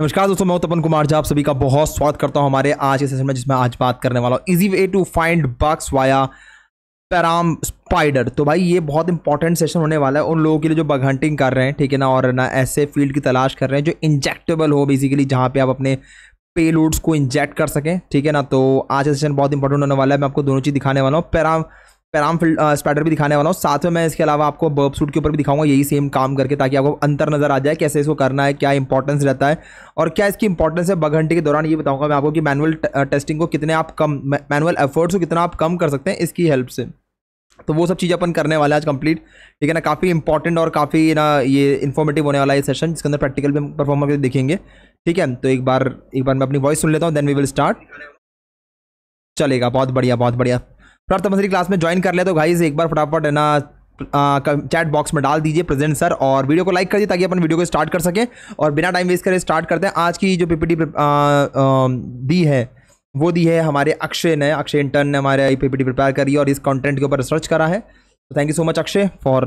नमस्कार दोस्तों मैं तपन कुमार जी आप सभी का बहुत स्वागत करता हूं हमारे आज के सेशन में जिसमें आज बात करने वाला हूं easy way to find bugs via ParamSpider तो भाई ये बहुत इंपॉर्टेंट सेशन होने वाला है उन लोगों के लिए जो बग हंटिंग कर रहे हैं ठीक है ना और ना ऐसे फील्ड की तलाश कर रहे हैं जो इंजेक्टेबल हो बेसिकली जहाँ पे आप अपने पे को इंजेक्ट कर सकें ठीक है ना तो आज का सेशन बहुत इंपॉर्टेंट होने वाला है मैं आपको दोनों चीज़ दिखाने वाला हूँ पैराम पैराम फिल्ड स्पैटर भी दिखाने वाला हूँ साथ में मैं इसके अलावा आपको बर्ब सूट के ऊपर भी दिखाऊंगा यही सेम काम करके ताकि आपको अंतर नजर आ जाए कैसे इसको करना है क्या इंपॉर्टेंस रहता है और क्या इसकी इंपॉर्टेंस है घंटे के दौरान ये बताऊंगा मैं आपको कि मैनुअल टेस्टिंग को कितने आप कम मैनुअल एफर्ट्स को कितना आप कम कर सकते हैं इसकी हेल्प से तो वो सब चीज़ अपन करने वाले आज कंप्लीट ठीक है ना काफ़ी इंपॉर्टेंट और काफ़ी ना ये इन्फॉर्मेटिव होने वाला है सेशन जिसके अंदर प्रैक्टिकल भी परफॉर्म करके देखेंगे ठीक है तो एक बार एक बार मैं अपनी वॉइस सुन लेता हूँ देन वी विल स्टार्ट चलेगा बहुत बढ़िया बहुत बढ़िया प्रार्थमंत्री क्लास में ज्वाइन कर ले तो गाइज एक बार फटाफट है ना चैट बॉक्स में डाल दीजिए प्रेजेंट सर और वीडियो को लाइक कर दिए ताकि अपन वीडियो को स्टार्ट कर सकें और बिना टाइम वेस्ट करें स्टार्ट करते हैं आज की जो पीपीटी दी है वो दी है हमारे अक्षय ने अक्षय इंटर्न ने हमारे पीपीटी प्रिपेयर करी और इस कंटेंट के ऊपर रिसर्च करा है thank you so much Akshay for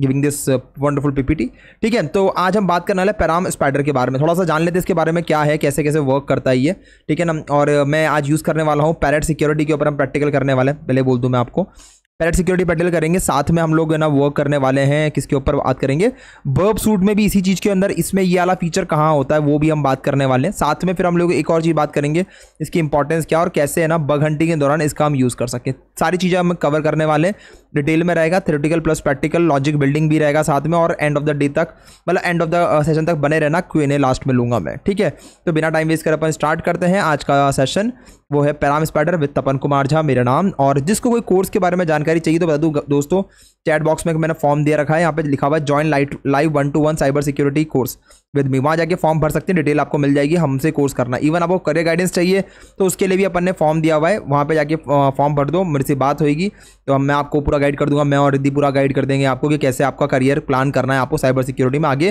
giving this wonderful PPT ठीक है तो आज हम बात करने वाले पैराम स्पाइडर के बारे में थोड़ा सा जान लेते हैं इसके बारे में क्या है कैसे कैसे वर्क करता है ये ठीक है ना और uh, मैं आज यूज़ करने वाला हूँ पैरेट सिक्योरिटी के ऊपर हम प्रैक्टिकल करने वाले हैं पहले बोल दूँ मैं आपको पैरेट सिक्योरिटी प्रैक्टिकल करेंगे साथ में हम लोग ना वर्क करने वाले हैं किसके ऊपर बात करेंगे बर्ब सूट में भी इसी चीज़ के अंदर इसमें ये वाला फीचर कहाँ होता है वो भी हम बात करने वाले हैं साथ में फिर हम लोग एक और चीज़ बात करेंगे इसकी इंपॉर्टेंस क्या और कैसे है ना बग हंटिंग के दौरान इसका हम यूज़ कर सकें सारी चीज़ें हम कवर करने वाले हैं डिटेल में रहेगा theoretical plus practical logic building भी रहेगा साथ में और एंड ऑफ द डे तक मतलब एंड ऑफ द सेशन तक बने रहना क्यू एन ए लास्ट में लूंगा मैं ठीक है तो बिना टाइम वेस्ट कर अपन स्टार्ट करते हैं आज का सेशन वो है ParamSpider with Tapan Kumar Jha मेरा नाम और जिसको कोई कोर्स के बारे में जानकारी चाहिए तो बता दूँ दोस्तों चैट बॉक्स में मैंने फॉर्म दे रखा है यहाँ पे लिखा हुआ है join light live one two one cyber security course with me वहाँ जाके फॉर्म भर सकते हैं डिटेल आपको मिल जाएगी हमसे कोर्स करना इवन आपको करियर गाइडेंस चाहिए तो उसके लिए भी अपन ने फॉर्म दिया हुआ है वहाँ पर जाके फॉर्म भर दो मेरे से बात होगी तो मैं आपको पूरा गाइड कर दूंगा मैं और रिद्धि पूरा गाइड कर देंगे आपको कि कैसे आपका करियर प्लान करना है आपको साइबर सिक्योरिटी में आगे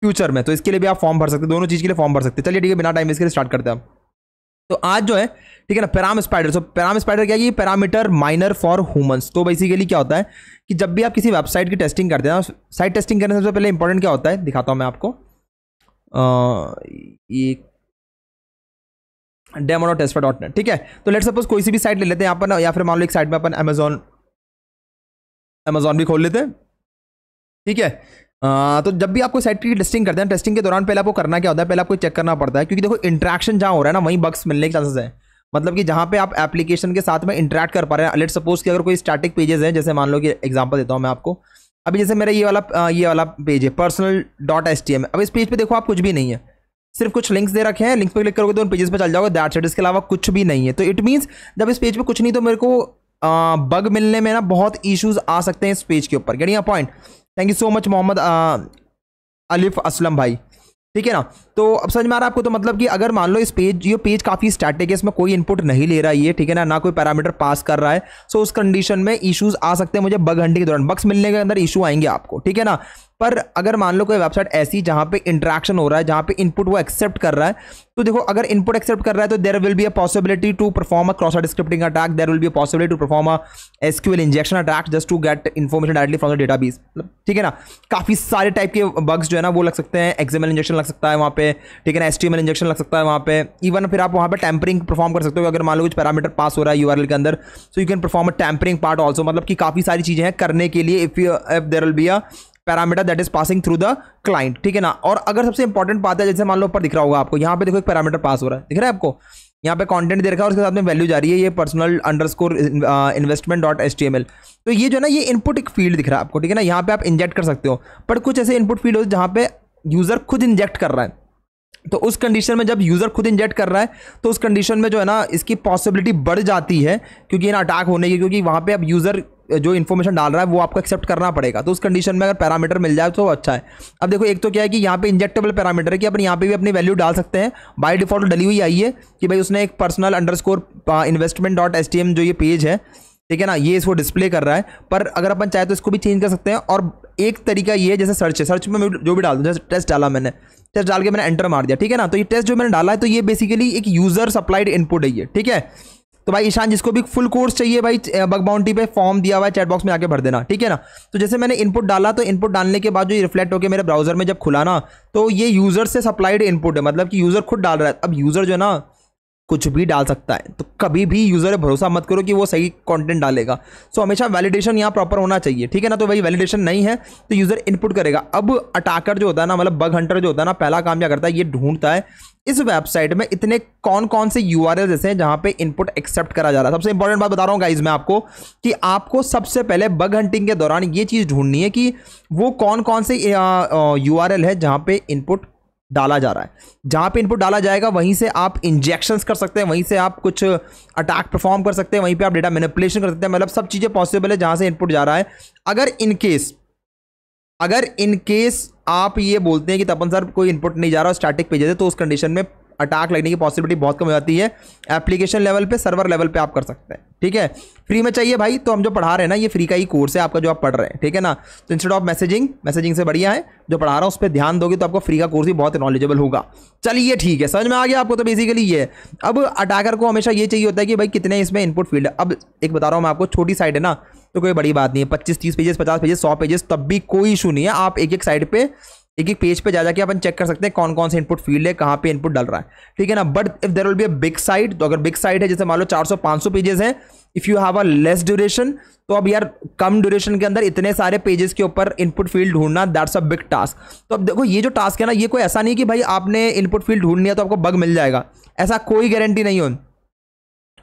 फ्यूचर में तो इसके लिए भी आप फॉर्म भर सकते हैं दोनों चीज़ के लिए फॉर्म भर सकते हैं चलिए ठीक है बिना टाइम इसके लिए स्टार्ट करते हैं तो आज जो है ठीक है ना ParamSpider so ParamSpider क्या है पैरामीटर माइनर फॉर ह्यूमंस तो बेसिकली क्या होता है कि जब भी आप किसी वेबसाइट की टेस्टिंग करते हैं साइट टेस्टिंग करने से सबसे पहले इंपॉर्टेंट क्या होता है दिखाता हूं मैं आपको आ, ये डेमोनो टेस्टर डॉट नेट ठीक है तो लेट सपोज कोई सी भी साइट ले लेते हैं यहाँ पर ना या फिर मान लो एक साइट में अपन अमेजोन अमेजोन भी खोल लेते हैं ठीक है हाँ, तो जब भी आपको सेट की टेस्टिंग करते हैं टेस्टिंग तो के दौरान पहले आपको करना क्या होता है पहले आपको चेक करना पड़ता है क्योंकि देखो इंट्रैक्शन जहाँ हो रहा है ना वहीं बग्स मिलने के चांसेस है मतलब कि जहाँ पे आप एप्लीकेशन के साथ में इंटरेक्ट कर पा रहे हैं लेट सपोज कि अगर कोई स्टैटिक पेजेस हैं जैसे मान लो कि एग्जांपल देता हूँ मैं आपको अभी जैसे मेरा ये वाला ये वाला पेज है personal dot S T M अब इस पेज पे देखो आप कुछ भी नहीं है सिर्फ कुछ लिंक्स दे रखे हैं लिंक्स पे क्लिक करोगे तो उन पेजेस पर चल जाओगे दैट सेट इसके अलावा कुछ भी नहीं है तो इट मीन्स जब इस पेज पर कुछ नहीं तो मेरे को बग मिलने में ना बहुत इशूज आ सकते हैं इस पेज के ऊपर getting a point thank you so much Mohammad Alif Aslam भाई ठीक है ना तो अब समझ में आ रहा है आपको तो मतलब कि अगर मान लो इस पेज ये पेज काफ़ी स्टैटिक है इसमें कोई इनपुट नहीं ले रहा है ये ठीक है ना ना कोई पैरामीटर पास कर रहा है सो उस कंडीशन में इशूज़ आ सकते हैं मुझे बग हंडी के दौरान बग्स मिलने के अंदर इशू आएंगे आपको ठीक है ना पर अगर मान लो कोई वेबसाइट ऐसी जहाँ पे इंट्रैक्शन हो रहा है जहाँ पे इनपुट वो एक्सेप्ट कर रहा है तो देखो अगर इनपुट एक्सेप्ट कर रहा है तो there will be a possibility to perform a cross descripting scripting attack there will be a possibility to perform a SQL injection attack just to get information directly from the database ठीक है ना काफ़ी सारे type के bugs जो है ना वो लग सकते हैं एक्सएमएल इंजेक्शन लग सकता है वहाँ पे ठीक है ना एस इंजेक्शन लग सकता है वहाँ पे इवन फिर आप वहाँ पे टैम्परिंग परफॉर्म कर सकते हो अगर मान लो कुछ पैरामीटर पास हो रहा है यू के अंदर so you can perform a tampering part also मतलब कि काफ़ी सारी चीज़ें हैं करने के लिए if you if there will be a parameter that is passing through the client ठीक है ना और अगर सबसे इंपॉर्टेंट बात है जैसे मान लो ऊपर दिख रहा होगा आपको यहाँ पे देखो एक पैरामीटर पास हो रहा है दिख रहा है आपको यहाँ पे कंटेंट दे रखा है और उसके साथ में वैल्यू जा रही है ये personal underscore investment dot S T M L तो ये जो ना ये इनपुट एक फील्ड दिख रहा है आपको ठीक है ना यहाँ पे आप इंजेक्ट कर सकते हो पर कुछ ऐसे इनपुट फील्ड हो जहाँ पे यूज़र खुद इंजेक्ट कर रहा है तो उस कंडीशन में जब यूज़र खुद इंजेक्ट कर रहा है तो उस कंडीशन में जो है ना इसकी पॉसिबिलिटी बढ़ जाती है क्योंकि ना अटैक होने की क्योंकि वहाँ पे अब यूज़र जो इन्फॉर्मेशन डाल रहा है वो आपको एक्सेप्ट करना पड़ेगा तो उस कंडीशन में अगर पैरामीटर मिल जाए तो अच्छा है अब देखो एक तो क्या है कि यहाँ पे इंजेक्टेबल पैरामीटर है कि अपन यहाँ पे भी अपनी वैल्यू डाल सकते हैं बाय डिफॉल्ट डली हुई आई है कि भाई उसने एक personal underscore investment dot S T M जो ये पेज है ठीक है ना ये इसको डिस्प्ले कर रहा है पर अगर अपन चाहे तो इसको भी चेंज कर सकते हैं और एक तरीका ये है जैसे सर्च है सर्च में जो भी डाल दूँ जैसे टेस्ट डाला मैंने टेस्ट डाल के मैंने एंटर मार दिया ठीक है ना तो ये टेस्ट जो मैंने डाला है तो ये बेसिकली एक यूज़र सप्लाइड इनपुट है ये ठीक है तो भाई ईशान जिसको भी फुल कोर्स चाहिए भाई बग बाउंड्री पे फॉर्म दिया हुआ है चैट बॉक्स में आके भर देना ठीक है ना तो जैसे मैंने इनपुट डाला तो इनपुट डालने के बाद जो रिफ्लेक्ट होकर मेरे ब्राउजर में जब खुला ना तो ये यूज़र से सप्लाइड इनपुट है मतलब कि यूज़र खुद डाल रहा है अब यूज़र जो है ना कुछ भी डाल सकता है तो कभी भी यूज़र भरोसा मत करो कि वो सही कंटेंट डालेगा सो so, हमेशा वैलिडेशन यहाँ प्रॉपर होना चाहिए ठीक है ना तो भाई वैलिडेशन नहीं है तो यूज़र इनपुट करेगा अब अटाकर जो होता है ना मतलब बग हंटर जो होता है ना पहला काम क्या करता है ये ढूंढता है इस वेबसाइट में इतने कौन कौन से यू आर ऐसे हैं जहाँ पर इनपुट एक्सेप्ट करा जा रहा है सबसे इंपॉर्टेंट बात बता रहा हूँ गाइज मैं आपको कि आपको सबसे पहले बग हंटिंग के दौरान ये चीज़ ढूंढनी है कि वो कौन कौन से यू आर एल है जहाँ पर इनपुट डाला जा रहा है जहाँ पे इनपुट डाला जाएगा वहीं से आप इंजेक्शंस कर सकते हैं वहीं से आप कुछ अटैक परफॉर्म कर सकते हैं वहीं पे आप डेटा मैनिपुलेशन कर सकते हैं मतलब सब चीज़ें पॉसिबल है जहाँ से इनपुट जा रहा है अगर इन केस अगर इन केस आप ये बोलते हैं कि तपन सर कोई इनपुट नहीं जा रहा स्टैटिक पेजेज है तो उस कंडीशन में अटैक लगने की पॉसिबिलिटी बहुत कम हो जाती है एप्लीकेशन लेवल पे सर्वर लेवल पे आप कर सकते हैं ठीक है फ्री में चाहिए भाई तो हम जो पढ़ा रहे हैं ना ये फ्री का ही कोर्स है आपका जो आप पढ़ रहे हैं ठीक है ना तो इंस्टेड ऑफ मैसेजिंग मैसेजिंग से बढ़िया है जो पढ़ा रहा हूँ उस पर ध्यान दोगे तो आपको फ्री का कोर्स भी बहुत नॉलेजेबल होगा चलिए ठीक है समझ में आ गया आपको तो बेसिकली ये अब अटैकर को हमेशा ये चाहिए होता है कि भाई कितने इसमें इनपुट फील्ड अब एक बता रहा हूँ मैं आपको छोटी साइड है ना तो कोई बड़ी बात नहीं है पच्चीस तीस पेजेस पचास पेजेस सौ पेजेस तब भी कोई इशू नहीं है आप एक एक साइड पर एक एक पेज पे जा जाके अपन चेक कर सकते हैं कौन कौन से इनपुट फील्ड है कहाँ पे इनपुट डल रहा है ठीक है ना but if there will be a big site तो अगर बिग साइट है जैसे मान लो 400 500 पेजेस हैं if you have a less duration तो अब यार कम ड्यूरेशन के अंदर इतने सारे पेजेस के ऊपर इनपुट फील्ड ढूंढना दैट्स अ बिग टास्क तो अब देखो ये जो टास्क है ना ये कोई ऐसा नहीं कि भाई आपने इनपुट फील्ड ढूंढ लिया तो आपको बग मिल जाएगा ऐसा कोई गारंटी नहीं हो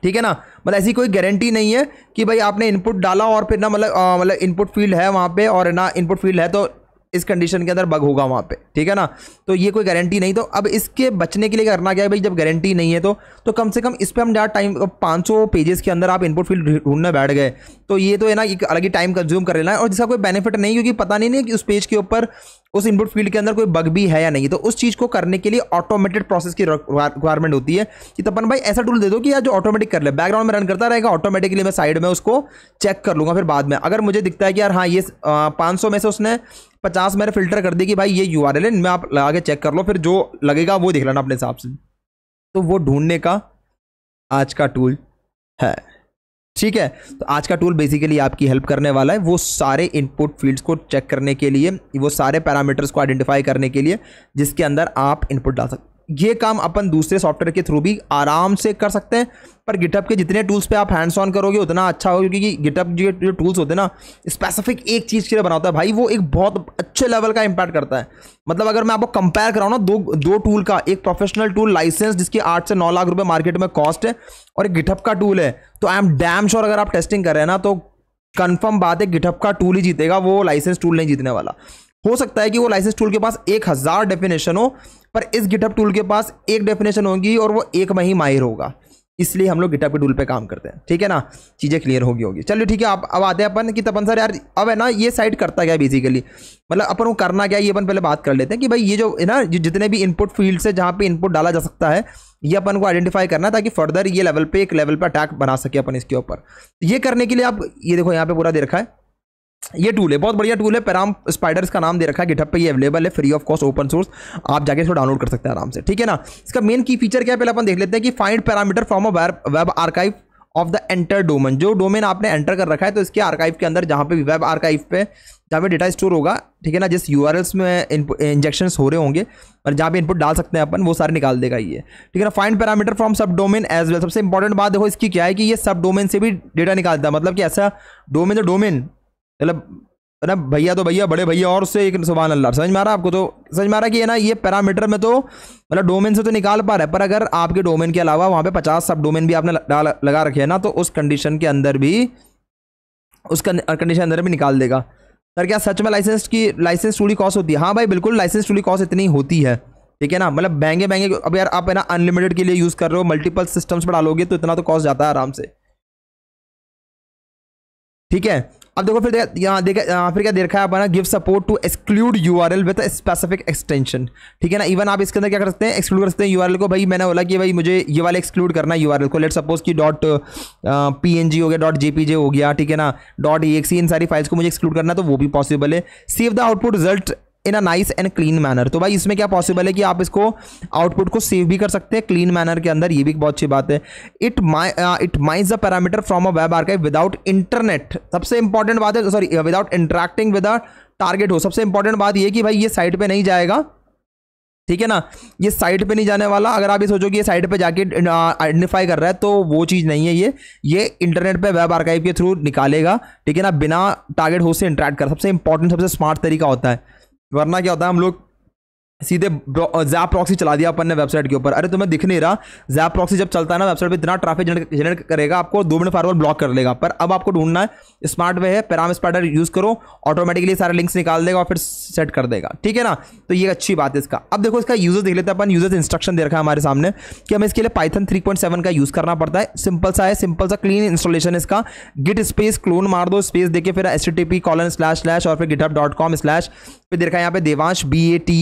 ठीक है ना मतलब ऐसी कोई गारंटी नहीं है कि भाई आपने इनपुट डाला और फिर ना मतलब मतलब इनपुट फील्ड है वहाँ पे और ना इनपुट फील्ड है तो इस कंडीशन के अंदर बग होगा वहाँ पे ठीक है ना तो ये कोई गारंटी नहीं तो अब इसके बचने के लिए करना क्या है भाई जब गारंटी नहीं है तो तो कम से कम इस पर हम ज़्यादा टाइम पाँच सौ पेजेस के अंदर आप इनपुट फील्ड ढूंढने बैठ गए तो ये तो है ना एक अलग ही टाइम कंज्यूम कर लेना है और जिसका कोई बेनिफिट नहीं क्योंकि पता नहीं है कि उस पेज के ऊपर उस इनपुट फील्ड के अंदर कोई बग भी है या नहीं तो उस चीज़ को करने के लिए ऑटोमेटेड प्रोसेस की रिक्वायरमेंट होती है कि तपन भाई ऐसा टूल दे दो कि यार जो ऑटोमेटिक कर ले बैकग्राउंड में रन करता रहेगा ऑटोमेटिकली मैं साइड में उसको चेक कर लूँगा फिर बाद में अगर मुझे दिखता है कि यार हाँ ये पाँच में से उसने पचास मैंने फिल्टर कर दी कि भाई ये यू आर एल इनमें आप लगा के चेक कर लो फिर जो लगेगा वो देख लेना अपने हिसाब से तो वो ढूंढने का आज का टूल है ठीक है तो आज का टूल बेसिकली आपकी हेल्प करने वाला है वो सारे इनपुट फील्ड्स को चेक करने के लिए वो सारे पैरामीटर्स को आइडेंटिफाई करने के लिए जिसके अंदर आप इनपुट डाल सकते ये काम अपन दूसरे सॉफ्टवेयर के थ्रू भी आराम से कर सकते हैं पर गिटअप के जितने टूल्स पे आप हैंड्स ऑन करोगे उतना अच्छा होगा क्योंकि गिटअप जो जो टूल्स होते हैं ना स्पेसिफिक एक चीज़ के लिए बनाता है भाई वो एक बहुत अच्छे लेवल का इम्पैक्ट करता है मतलब अगर मैं आपको कंपेयर कराऊँ ना दो दो टूल का एक प्रोफेशनल टूल लाइसेंस जिसकी आठ से नौ लाख रुपये मार्केट में कॉस्ट है और एक गिटअप का टूल है तो आई एम डैम श्योर अगर आप टेस्टिंग कर रहे हैं ना तो कन्फर्म बात है गिटअप का टूल ही जीतेगा वो लाइसेंस टूल नहीं जीतने वाला हो सकता है कि वो लाइसेंस टूल के पास एक हज़ार डेफिनेशन हो पर इस गिटअप टूल के पास एक डेफिनेशन होगी और वो एक में ही माहिर होगा इसलिए हम लोग गिटअप के टूल पे काम करते हैं ठीक है ना चीज़ें क्लियर होगी होगी चलिए ठीक है आप अब आते हैं अपन कि तपन सर यार अब है ना ये साइड करता क्या बेसिकली मतलब अपन को करना क्या ये अपन पहले बात कर लेते हैं कि भाई ये जो है ना जितने भी इनपुट फील्ड से जहाँ पे इनपुट डाला जा सकता है ये अपन को आइडेंटिफाई करना ताकि फर्दर ये लेवल पर एक लेवल पर अटैक बना सके अपन इसके ऊपर ये करने के लिए आप ये देखो यहाँ पे पूरा दे रखा है ये टूल है बहुत बढ़िया टूल है पैराम स्पाइडर्स का नाम दे रखा है गिटहब पे ये अवेलेबल है free of cost open source आप जाके इसको डाउनलोड कर सकते हैं आराम से ठीक है ना इसका मेन की फीचर क्या है पहले अपन देख लेते हैं कि find parameter from a web archive of the enter domain जो डोमेन आपने एंटर कर रखा है तो इसके आर्काइव के अंदर जहाँ पे भी वेब आर्काइव पे जहाँ पे डेटा स्टोर होगा ठीक है ना जिस यू में इंजेक्शन हो रहे होंगे और जहाँ पे इनपुट डाल सकते हैं अपन वो सारे निकाल देगा ये ठीक है ना find parameter from subdomain as well सबसे इंपॉर्टेंट बात देखो इसकी क्या है कि ये सब डोमेन से भी डेटा निकालता है मतलब कि ऐसा डोमेन तो डोमेन मतलब ना भैया तो भैया बड़े भैया और से एक सुबह अल्लाह समझ में आ रहा आपको तो समझ में आ रहा कि है ना ये पैरामीटर में तो मतलब डोमेन से तो निकाल पा रहा है पर अगर आपके डोमेन के अलावा वहाँ पे पचास सब डोमेन भी आपने लगा रखे है ना तो उस कंडीशन के अंदर भी उस कंडीशन के अंदर भी निकाल देगा सर क्या सच में लाइसेंस की लाइसेंस टूली कॉस्ट होती है हाँ भाई बिल्कुल लाइसेंस टूली कॉस्ट इतनी होती है ठीक है ना मतलब महंगे महंगे अब यार आप है ना अनलिमिटेड के लिए यूज़ कर रहे हो मल्टीपल सिस्टम्स पर डालोगे तो इतना तो कॉस्ट जाता है आराम से ठीक है अब देखो फिर यहाँ देखे यहाँ फिर क्या देखा है हमारा give support to exclude U R L with specific extension ठीक है ना इवन आप इसके अंदर क्या कर सकते हैं एक्सक्लूड कर सकते हैं यू आर एल को भाई मैंने बोला कि भाई मुझे ये वाले एक्सक्लूड करना है यू आर एल को लेट सपोज कि डॉट पी एन जी हो गया डॉट जे पी जे हो गया ठीक है ना डॉट ई एक्सी इन सारी फाइल्स को मुझे एक्सक्लूड करना तो वो भी पॉसिबल है save the output result in a nice and clean manner तो भाई इसमें क्या पॉसिबल है कि आप इसको आउटपुट को सेव भी कर सकते हैं क्लीन मैनर के अंदर ये भी बहुत अच्छी बात है it my it mines the parameter from a web archive without internet सबसे इंपॉर्टेंट बात है sorry without interacting with a target हो सबसे इंपॉर्टेंट बात ये कि भाई ये साइट पर नहीं जाएगा ठीक है ना ये साइट पे नहीं जाने वाला अगर आप ये सोचो कि ये साइट पे जाके आइडेंटिफाई uh, कर रहा है तो वो चीज़ नहीं है ये ये इंटरनेट पे वेब आर्काइव के थ्रू निकालेगा ठीक है ना बिना टारगेट होस्ट से इंटरेक्ट कर सबसे इंपॉर्टेंट सबसे स्मार्ट तरीका होता है वरना क्या होता है हम लोग सीधे जैप प्रॉक्सी चला दिया अपन ने वेबसाइट के ऊपर अरे तुम्हें दिख नहीं रहा जैप प्रॉक्सी जब चलता है ना वेबसाइट पे इतना ट्रैफिक जनरेट करेगा आपको दो मिनट फायरवॉल ब्लॉक कर लेगा पर अब आपको ढूंढना है स्मार्ट वे है पैराम स्पाइडर यूज़ करो ऑटोमेटिकली सारे लिंक्स निकाल देगा और फिर सेट कर देगा ठीक है ना तो ये अच्छी बात है इसका अब देखो इसका यूज़र देख लेते हैं अपन यूज़र इंस्ट्रक्शन दे रखा है हमारे सामने कि हमें इसके लिए पाइथन थ्री का यूज़ करना पड़ता है सिंपल सा है सिंपल सा क्लीन इंस्टॉलेशन इसका गिट स्पेस क्लोन मार दो स्पेस देखिए फिर एस कॉलन स्लैश स्लैश और फिर गिटअप डॉट कॉम स्लैश फिर देखा यहाँ पे Devansh B A T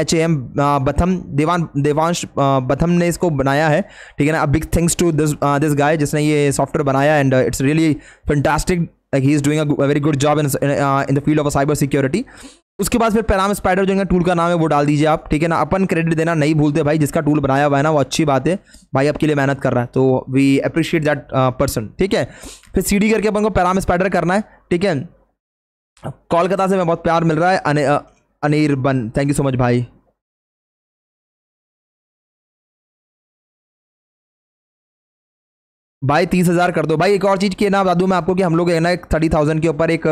H A M Batham Devan Devansh बथम ने इसको बनाया है ठीक है ना a big things to this this guy जिसने ये सॉफ्टवेयर बनाया and it's really fantastic like he is doing a very good job in in the field of cyber security उसके बाद फिर पैराम स्पाइडर जो है टूल का नाम है वो डाल दीजिए आप ठीक है ना अपन क्रेडिट देना नहीं भूलते भाई जिसका टूल बनाया हुआ है ना वो अच्छी बात है भाई आपके लिए मेहनत कर रहा है तो वी अप्रिशिएट दैट पर्सन ठीक है फिर सीडी करके अपन को पैराम स्पाइडर करना है ठीक है कोलकाता से मैं बहुत प्यार मिल रहा है Anirban thank you so much भाई भाई तीस हज़ार कर दो भाई एक और चीज़ की ना बता दू मैं आपको कि हम लोग है ना एक थर्टी थाउजेंड के ऊपर एक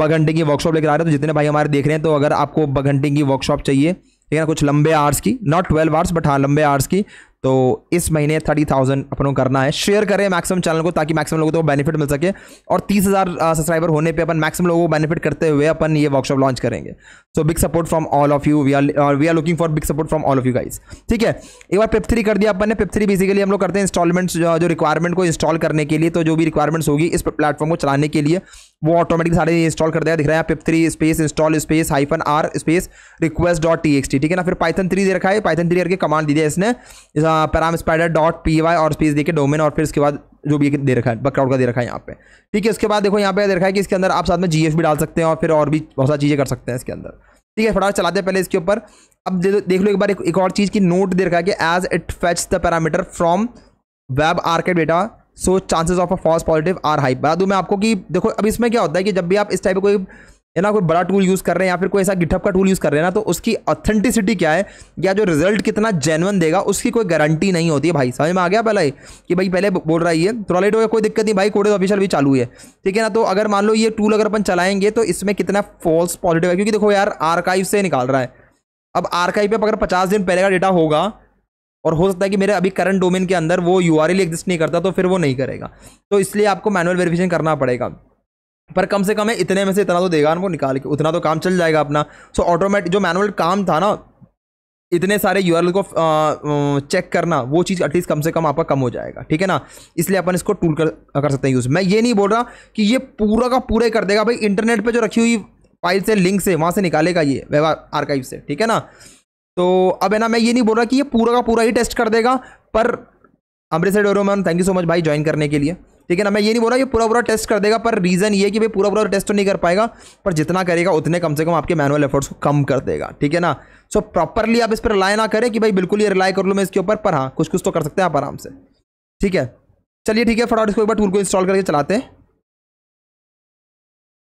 बघंटे की वर्कशॉप लेकर आ रहे हैं तो जितने भाई हमारे देख रहे हैं तो अगर आपको बघंटे की वर्कशॉप चाहिए ठीक है ना कुछ लंबे आर्ट्स की नॉट ट्वेल्व आवर्स बट हाँ लंबे आर्ट्स की तो इस महीने थर्टी थाउजेंड अपनों करना है शेयर करें मैक्सिमम चैनल को ताकि मैक्सिमम लोगों को तो बेनिफिट मिल सके और तीस हज़ार सब्सक्राइबर होने पे अपन मैक्सिमम लोगों को बेनिफिट करते हुए अपन ये वर्कशॉप लॉन्च करेंगे so big support from all of you we are we are looking for big support from all of you guys ठीक है एक बार थ्री कर दिया अपन ने थ्री बेसिकली हम लोग करते हैं इंस्टॉलमेंट्स जो रिक्वायरमेंट को इंस्टॉल करने के लिए तो जो भी रिक्वायरमेंट्स होगी इस प्लेटफॉर्म को चलाने के लिए वो ऑटोमेटिक सारे इंस्टॉल कर दिया दिख रहा है pip three space install space hyphen R space request dot T X T ठीक है ना फिर पाइथन थ्री दे रखा है पाइथन थ्री करके कमांड दी दिया इसने params spider dot P Y और स्पेस देखिए डोमेन और फिर इसके बाद जो भी दे रखा है बकराउट का दे रखा है यहाँ पे ठीक है उसके बाद देखो यहाँ पे दे रखा है कि इसके अंदर आप साथ में जी भी डाल सकते हैं और फिर और भी बहुत सारी चीज़ें कर सकते हैं इसके अंदर ठीक है फटाफट चलाते हैं पहले इसके ऊपर अब देख लो एक बार एक, एक और चीज़ की नोट दे रखा है कि as it fetch the parameter from web आर्केट data so chances of a false positive are high बता दूँ मैं आपको कि देखो अब इसमें क्या होता है कि जब भी आप इस टाइप का कोई है ना कोई बड़ा टूल यूज़ कर रहे हैं या फिर कोई ऐसा गिटअप का टूल यूज़ कर रहे हैं ना तो उसकी ऑथेंटिसिटी क्या है या जो रिजल्ट कितना जेनवन देगा उसकी कोई गारंटी नहीं होती है भाई समझ में आ गया पहले कि भाई पहले बोल रहा है थोड़ा लेट हो गया कोई दिक्कत नहीं भाई कोडेज ऑफिशियल भी चालू है ठीक है ना तो अगर मान लो ये टूल अगर अपन चलाएंगे तो इसमें कितना फॉल्स पॉजिटिव है क्योंकि देखो यार आर्काइव से निकाल रहा है अब आर्काइव पे अगर पचास दिन पहले का डेटा होगा और हो सकता है कि मेरे अभी करंट डोमेन के अंदर वो यू एग्जिस्ट नहीं करता तो फिर वो नहीं करेगा तो इसलिए आपको मैनुअल वेरिफिकेशन करना पड़ेगा पर कम से कम है इतने में से इतना तो देगा वो निकाल के उतना तो काम चल जाएगा अपना सो ऑटोमेटिक जो मैनुअल काम था ना इतने सारे यू को चेक करना वो चीज़ एटलीस्ट कम से कम आपका कम हो जाएगा ठीक है ना इसलिए अपन इसको टूल कर कर सकते हैं यूज़ मैं ये नहीं बोल रहा कि ये पूरा का पूरा ही कर देगा भाई इंटरनेट पे जो रखी हुई फाइल से लिंक से वहाँ से निकालेगा ये व्यवहार आर्काइव से ठीक है ना तो अब है ना मैं ये नहीं बोल रहा कि ये पूरा का पूरा ही टेस्ट कर देगा पर Amritsar ma'am thank you so much भाई ज्वाइन करने के लिए ठीक है ना मैं ये नहीं बोल रहा ये पूरा पूरा टेस्ट कर देगा पर रीज़न ये कि भाई पूरा पूरा टेस्ट तो नहीं कर पाएगा पर जितना करेगा उतने कम से कम आपके मैनुअल एफर्ट्स को कम कर देगा ठीक है ना सो प्रॉपरली आप इस पर रिलाई ना करें कि भाई बिल्कुल ये रिलाई कर लूँ मैं इसके ऊपर पर हाँ कुछ कुछ तो कर सकते हैं आप आराम से ठीक है चलिए ठीक है फटाफट इसको एक बार टूल को इंस्टॉल करके चलाते हैं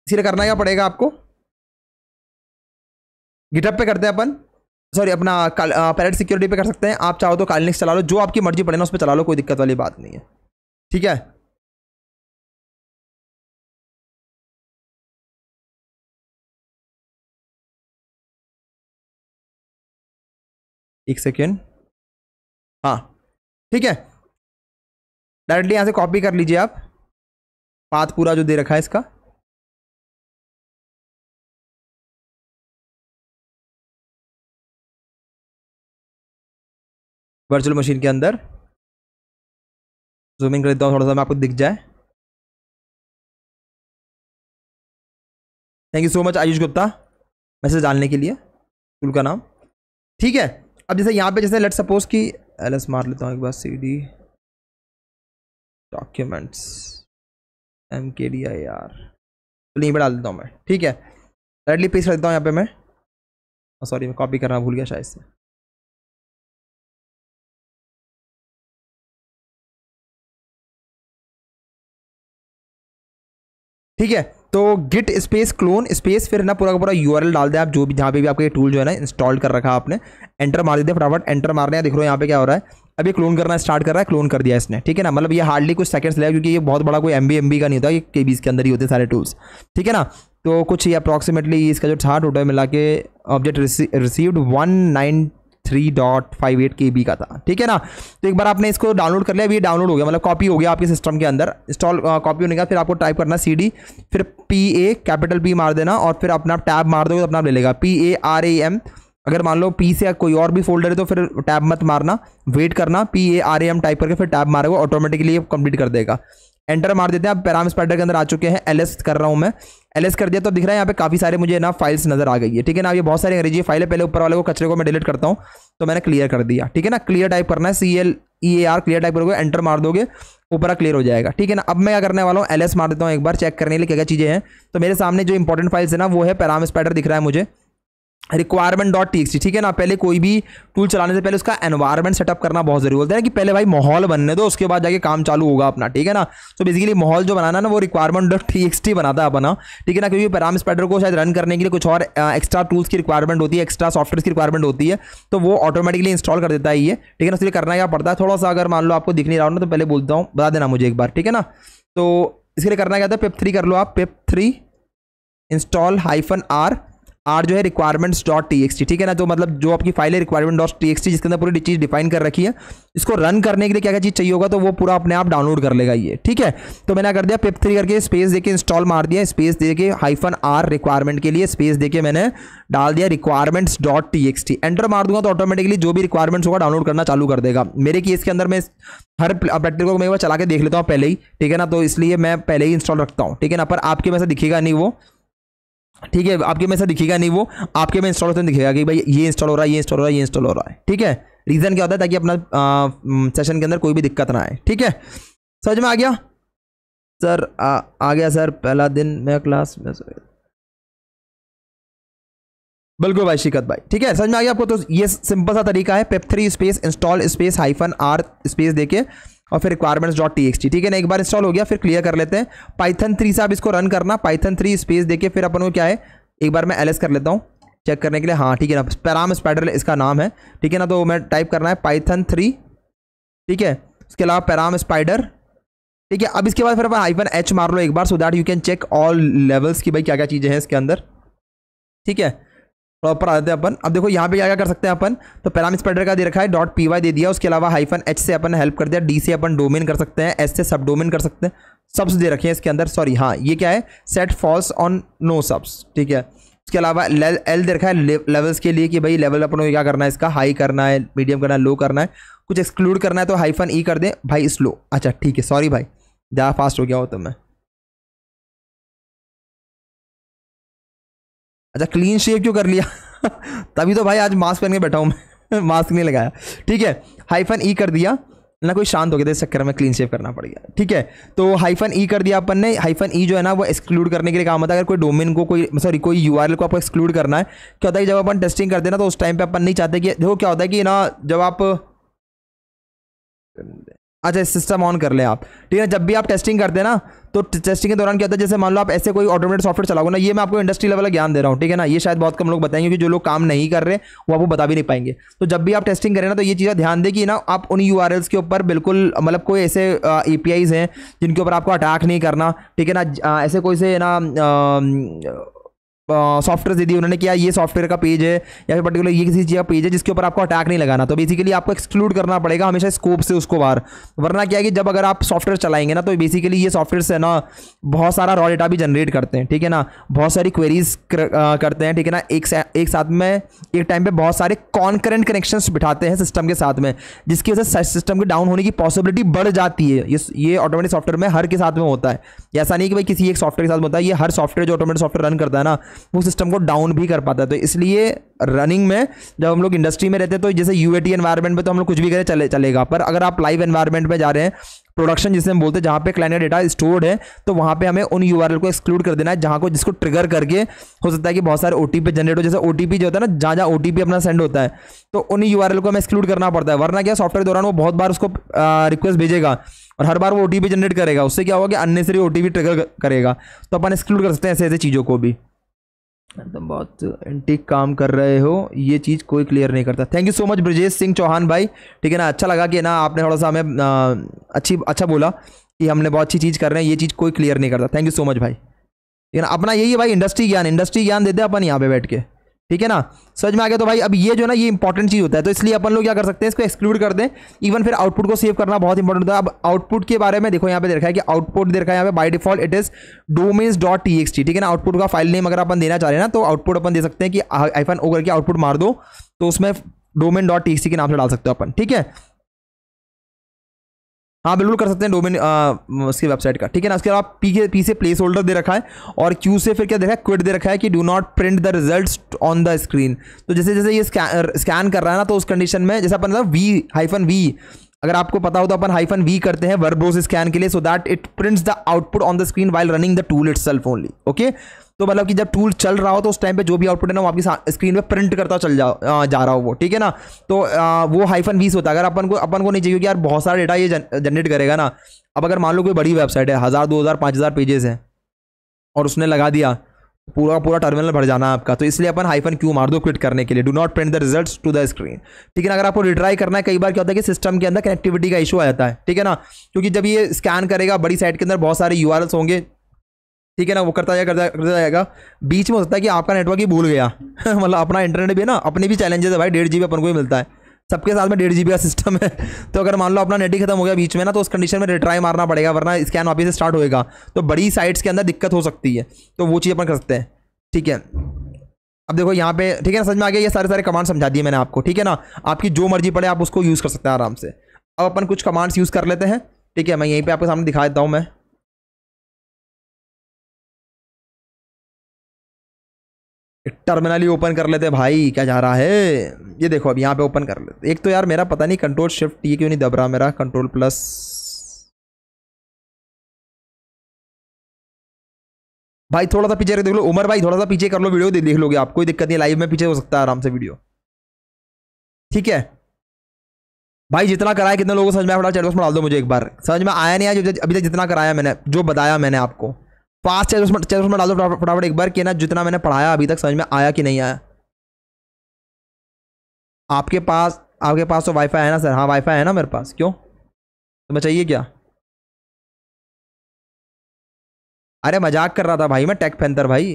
इसीलिए करना क्या पड़ेगा आपको गिटअप पे करते हैं अपन सॉरी अपना पैरेट सिक्योरिटी पे कर सकते हैं आप चाहो तो कालिनिक्स चला लो जो आपकी मर्जी पड़े ना उस पर चला लो कोई दिक्कत वाली बात नहीं है ठीक है एक सेकेंड हाँ ठीक है डायरेक्टली यहाँ से कॉपी कर लीजिए आप पाथ पूरा जो दे रखा है इसका वर्चुअल मशीन के अंदर जूमिंग कर देता हूँ थोड़ा सा मैं आपको दिख जाए thank you so much Ayush Gupta message डालने के लिए स्कूल का नाम ठीक है अब जैसे यहाँ पे जैसे लेट सपोज कि एल एस मार लेता हूँ एक बार C D documents M K D I R तो यहीं पर डाल देता हूँ मैं ठीक है रेडली पेस्ट कर देता हूँ यहाँ पे मैं सॉरी oh, मैं कॉपी करना भूल गया शायद से ठीक है तो गिट स्पेस क्लोन स्पेस फिर ना पूरा का पूरा यू डाल दें आप जो भी जहाँ पे भी आपका ये टूल जो है ना इंस्टॉल कर रखा आपने एंटर मार देते फटाफट एंटर मारने देख रहे हो यहाँ पे क्या हो रहा है अभी क्लोन करना स्टार्ट कर रहा है क्लोन कर दिया इसने ठीक है ना मतलब ये हार्डली कुछ सेकंड्स लगे क्योंकि ये बहुत बड़ा कोई एम बी एम का नहीं होता ये के बीस के अंदर ही होते सारे टूल्स ठीक है ना तो कुछ ये अप्रॉक्सीमेटली इसका जो था टोटल मिला के object received one nine three dot five eight K B का था ठीक है ना तो एक बार आपने इसको डाउनलोड कर लिया अभी डाउनलोड हो गया मतलब कॉपी हो गया आपके सिस्टम के अंदर इंस्टॉल कॉपी होने का फिर आपको टाइप करना सी डी फिर पी ए कैपिटल पी मार देना और फिर अपना टैब मार दोगे तो अपना ले लेगा P A R A M अगर मान लो पी से कोई और भी फोल्डर है तो फिर टैब मत मारना वेट करना P A R A M type करके फिर टैब मारेगा ऑटोमेटिकली कंप्लीट कर देगा एंटर मार देते हैं आप पैराम स्पाइडर के अंदर आ चुके हैं एल एस कर रहा हूँ मैं एल कर दिया तो दिख रहा है यहाँ पे काफ़ी सारे मुझे ना फाइल्स नजर आ गई है ठीक है ना ये बहुत सारी अंग्रेजी फाइल है पहले ऊपर वाले को कचरे को मैं डिलीट करता हूँ तो मैंने क्लियर कर दिया ठीक है ना क्लियर टाइप करना है C L E A R clear type करोगे एंटर मार दोगे ऊपर क्लियर हो जाएगा ठीक है ना अब मैं क्या करने वाला हूँ एल एस मार देता हूँ एक बार चेक करने के लिए क्या क्या चीज़ें हैं तो मेरे सामने जो इंपॉर्टेंट फाइल्स है ना वो है पैराम स्पैटर दिख रहा है मुझे रिक्वायरमेंट डॉट टी ठीक है ना पहले कोई भी टूल चलाने से पहले उसका एनवायरमेंट सेटअप करना बहुत जरूरी होता है कि पहले भाई माहौल बनने दो उसके बाद जाके काम चालू होगा अपना ठीक है ना तो बेसिकली माहौल जो बनाना ना वो रिक्वायरमेंट डॉट टी एक्सटी बनाता है अपना ठीक है ना क्योंकि पैराम स्पेडर को शायद रन करने के लिए कुछ और एक्स्ट्रा टूल्स की रिक्वायरमेंट होती है एक्स्ट्रा सॉफ्टवेयर की रिक्वायरमेंट होती है तो वो ऑटोमेटिकली इंस्टॉल कर देता है ये ठीक है ना इसलिए करना क्या पड़ता है थोड़ा सा अगर मान लो आपको दिख नहीं रहा हो ना तो पहले बोलता हूँ बता देना मुझे एक बार ठीक है ना तो इसके लिए करना क्या था पेप थ्री कर लो आप pip three install hyphen R R जो है requirements dot T X T ठीक है ना जो तो मतलब जो आपकी फाइल है requirement dot T X T जिसके अंदर पूरी चीज़ डिफाइन कर रखी है इसको रन करने के लिए क्या क्या चीज़ चाहिए होगा तो वो पूरा अपने आप डाउनलोड कर लेगा ये ठीक है तो मैंने कर दिया पिप थ्री करके स्पेस देके इंस्टॉल मार दिया स्पेस दे के हाइफन आर रिक्वायरमेंट के लिए स्पेस देके मैंने डाल दिया requirements dot T X T enter मार दूंगा तो ऑटोमेटिकली जो भी रिक्वायरमेंट्स होगा डाउनलोड करना चालू कर देगा मेरे केस के अंदर मैं हर प्रैक्टिकल को मैं चला के देख लेता हूँ पहले ही ठीक है ना तो इसलिए मैं पहले ही इंस्टॉल रखता हूँ ठीक है ना पर आपके वैसे दिखेगा नहीं वो ठीक है आपके में ऐसा दिखेगा नहीं वो आपके में इंस्टॉल होते दिखेगा कि भाई ये इंस्टॉल हो रहा है ये इंस्टॉल हो रहा है ये इंस्टॉल हो रहा है ठीक है रीज़न क्या होता है ताकि अपना सेशन के अंदर कोई भी दिक्कत ना आए ठीक है समझ में आ गया सर आ, आ गया सर पहला दिन मैं क्लास में बिल्कुल भाई शिकत भाई ठीक है समझ में आ गया आपको तो ये सिंपल सा तरीका है pip three space install space hyphen R space देके और फिर रिक्वायरमेंट्स डॉट टी ठीक है ना एक बार इंस्टॉल हो गया फिर क्लियर कर लेते हैं पाइथन थ्री से आप इसको रन करना पाइथन थ्री स्पेस देखिए फिर अपन को क्या है एक बार मैं एल कर लेता हूँ चेक करने के लिए हाँ ठीक है ना पैराम स्पाइडर इसका नाम है ठीक है ना तो मैं टाइप करना है पाइथन थ्री ठीक है उसके अलावा पैराम स्पाइडर ठीक है अब इसके बाद फिर अपन आईफन एच मार लो एक बार so that you can check all levels की भाई क्या क्या चीज़ें हैं इसके अंदर ठीक है प्रॉपर आ जाते हैं अपन अब देखो यहाँ पे क्या क्या कर सकते हैं अपन तो पैराम स्पेडर का दे रखा है डॉट पी वाई दे दिया उसके अलावा हाइफन एच से अपन हेल्प कर दिया डी से अपन डोमेन कर सकते हैं एस से सब डोमेन कर सकते हैं सब्स दे रखे हैं इसके अंदर सॉरी हाँ ये क्या है set false on no subs ठीक है उसके अलावा एल दे रखा है लेवल्स के लिए कि भाई लेवल अपन को क्या करना है इसका हाई करना है मीडियम करना है लो करना है कुछ एक्सक्लूड करना है तो हाइफन ई e कर दें भाई स्लो अच्छा ठीक है सॉरी भाई ज़्यादा फास्ट हो गया हो तो मैं अच्छा क्लीन शेव क्यों कर लिया तभी तो भाई आज मास्क पहन के बैठा हूँ मैं मास्क नहीं लगाया ठीक है हाइफन ई e कर दिया ना कोई शांत हो गया इस चक्कर में क्लीन शेव करना पड़ गया ठीक है तो हाइफन ई e कर दिया अपन ने हाइफन ई e जो है ना वो एक्सक्लूड करने के लिए काम होता है अगर कोई डोमेन को कोई सॉरी कोई यू को आपको एक्सक्लूड करना है क्या होता है कि जब अपन टेस्टिंग करते ना तो उस टाइम पर अपन नहीं चाहते कि देखो क्या होता है कि ना जब आप अच्छा सिस्टम ऑन कर लें आप ठीक है जब भी आप टेस्टिंग करते हैं ना तो टेस्टिंग के दौरान क्या होता है जैसे मान लो आप ऐसे कोई ऑटोमेटेड सॉफ्टवेयर चलाओगे ना ये मैं आपको इंडस्ट्री लेवल का ज्ञान दे रहा हूँ ठीक है ना ये शायद बहुत कम लोग बताएंगे क्योंकि जो लोग काम नहीं कर रहे वो आपको बता भी नहीं पाएंगे तो जब भी आप टेस्टिंग करें ना तो ये चीज़ें ध्यान दें कि ना आप उन यू के ऊपर बिल्कुल मतलब कोई ऐसे ए हैं जिनके ऊपर आपको अटैक नहीं करना ठीक है ना ऐसे कोई से ना सॉफ्टवेयर दे दी उन्होंने किया ये सॉफ्टवेयर का पेज है या फिर पर्टिकुलर ये किसी चीज़ का पेज है जिसके ऊपर आपको अटैक नहीं लगाना तो बेसिकली आपको एक्सक्लूड करना पड़ेगा हमेशा स्कोप से उसको बाहर वरना क्या है कि जब अगर आप सॉफ्टवेयर चलाएंगे ना तो बेसिकली ये सॉफ्टवेयर से ना बहुत सारा रॉ डेटा भी जनरेट करते हैं ठीक है ना बहुत सारी क्वेरीज कर, करते हैं ठीक है ना एक सा, एक साथ में एक टाइम पर बहुत सारे कॉन्करेंट कनेक्शन बिठाते हैं सिस्टम के साथ में जिसकी वजह से सिस्टम के डाउन होने की पॉसिबिलिटी बढ़ जाती है ये ऑटोमेटिक सॉफ्टवेयर में हर के साथ में होता है ऐसा नहीं कि भाई किसी एक सॉफ्टवेयर के साथ होता है ये हर सॉफ्टवेयर जो ऑटोमेटिक सॉफ्टवेयर रन करता है ना वो सिस्टम को डाउन भी कर पाता है तो इसलिए रनिंग में जब हम लोग इंडस्ट्री में रहते हैं तो जैसे यू एटी एनवायरमेंट में तो हम लोग कुछ भी करें चले चलेगा पर अगर आप लाइव एनवायरमेंट में जा रहे हैं प्रोडक्शन जिसे हम बोलते हैं जहाँ पे क्लाइंट डेटा स्टोर्ड है तो वहाँ पे हमें उन यूआरएल को एक्सक्लूड कर देना है जहाँ को जिसको ट्रिगर करके हो सकता है कि बहुत सारे ओटीपी जनरेट हो जैसे ओ जो होता है ना जहाँ जहाँ ओ अपना सेंड होता है तो उन यूआरएल को हमें एक्सक्लूड करना पड़ता है वरना क्या सॉफ्टवेयर दौरान वो बहुत बार उसको रिक्वेस्ट भेजेगा और हर बार वो ओ जनरेट करेगा उससे क्या होगा कि अननेसरी ओ ट्रिगर करेगा तो अपन एक्सक्लूड कर सकते हैं ऐसे ऐसे चीज़ों को भी एकदम बहुत एंटीक काम कर रहे हो ये चीज़ कोई क्लियर नहीं करता thank you so much Brajesh Singh Chauhan भाई ठीक है ना अच्छा लगा कि ना आपने थोड़ा सा हमें अच्छी अच्छा बोला कि हमने बहुत अच्छी चीज़ कर रहे हैं ये चीज़ कोई क्लियर नहीं करता थैंक यू सो मच भाई ठीक है ना अपना यही है भाई इंडस्ट्री ज्ञान इंडस्ट्री ज्ञान देते अपन यहाँ पे बैठ के ठीक है ना समझ में आ गया तो भाई अब ये जो ना ये इंपॉर्टेंट चीज़ होता है तो इसलिए अपन लोग क्या कर सकते हैं इसको एक्सक्लूड कर दें इवन फिर आउटपुट को सेव करना बहुत इंपॉर्टेंट होता है अब आउटपुट के बारे में देखो यहाँ पे देखा है कि आउटपुट देखा है यहाँ पे by default it is domains dot T X T ठीक है ना आउटपुट का फाइल नेम अगर अपन देना चाह रहे हैं ना तो आउटपुट अपन दे सकते हैं कि आईफन ओ करके आउटपुट मार दो तो उसमें डोमेन डॉट टी के नाम से डाल सकते हो अपन ठीक है हाँ बिल्कुल कर सकते हैं डोमेन उसकी वेबसाइट का ठीक है ना उसके बाद पी के पी से प्लेस होल्डर दे रखा है और क्यू से फिर क्या देखा है क्विट दे रखा है कि do not print the result on the screen तो जैसे जैसे ये स्कैन कर रहा है ना तो उस कंडीशन में जैसे अपन वी हाइफन वी अगर आपको पता हो तो अपन हाइफन वी करते हैं वर्बोस स्कैन के लिए so that it prints the output on the screen while running the tool itself only okay तो मतलब कि जब टूल चल रहा हो तो उस टाइम पे जो भी आउटपुट है ना वो आपकी स्क्रीन पे प्रिंट करता चल जा जा रहा हो वो ठीक है ना तो आ, वो हाइफन बीस होता है अगर अपन को अपन को नहीं चाहिए कि यार बहुत सारा डेटा ये जनरेट करेगा ना अब अगर मान लो कोई बड़ी वेबसाइट है हज़ार दो हज़ार पाँच हज़ार पेजेस हैं और उसने लगा दिया तो पूरा पूरा टर्मिनल भर जाना है आपका तो इसलिए अपन हाइफन क्यू मार दो क्विट करने के लिए do not print the result to the screen ठीक है ना अगर आपको रिट्राई करना है कई बार क्या होता है कि सिस्टम के अंदर कनेक्टिविटी का इशू आ जाता है ठीक है ना क्योंकि जब ये स्कैन करेगा बड़ी साइट के अंदर बहुत सारे यू होंगे ठीक है ना वो करता जाएगा करता, करता जाएगा बीच में हो सकता है कि आपका नेटवर्क ही भूल गया मतलब अपना इंटरनेट भी है ना अपने भी चैलेंजेस है भाई डेढ़ जी अपन को ही मिलता है सबके साथ में डेढ़ जी का सिस्टम है तो अगर मान लो अपना नेट ही खत्म हो गया बीच में ना तो उस कंडीशन में रिट्राई मारना पड़ेगा वरना स्कैन वापस से स्टार्ट होएगा तो बड़ी साइट्स के अंदर दिक्कत हो सकती है तो वो चीज़ अपन कर सकते हैं ठीक है अब देखो यहाँ पे ठीक है ना समझ में आ गया ये सारे सारे कमांड समझा दिए मैंने आपको ठीक है ना आपकी जो मर्जी पड़े आप उसको यूज़ कर सकते हैं आराम से अब अपन कुछ कमांड्स यूज़ कर लेते हैं ठीक है मैं यहीं पर आपके सामने दिखा देता हूँ मैं टर्मिनली ओपन कर लेते भाई क्या जा रहा है ये देखो अब यहाँ पे ओपन कर लेते एक तो यार मेरा पता नहीं कंट्रोल शिफ्ट टी क्यों नहीं दब रहा मेरा कंट्रोल प्लस भाई थोड़ा सा पीछे देख लो उमर भाई थोड़ा सा पीछे कर लो वीडियो दे देख लोगे आप कोई दिक्कत नहीं लाइव में पीछे हो सकता है आराम से वीडियो ठीक है भाई जितना कराया कितने लोगों को समझ में आया चैट बॉक्स में डाल दो मुझे एक बार समझ में आया नहीं आया अभी तक जितना कराया मैंने जो बताया मैंने आपको पास चैट उसमें चैट उसमें डाल दो फटाफट एक बार कि ना जितना मैंने पढ़ाया अभी तक समझ में आया कि नहीं आया आपके पास आपके पास तो वाईफाई है ना सर हाँ वाईफाई है ना मेरे पास क्यों तुम्हें चाहिए क्या अरे मजाक कर रहा था भाई मैं टेक फैंतर भाई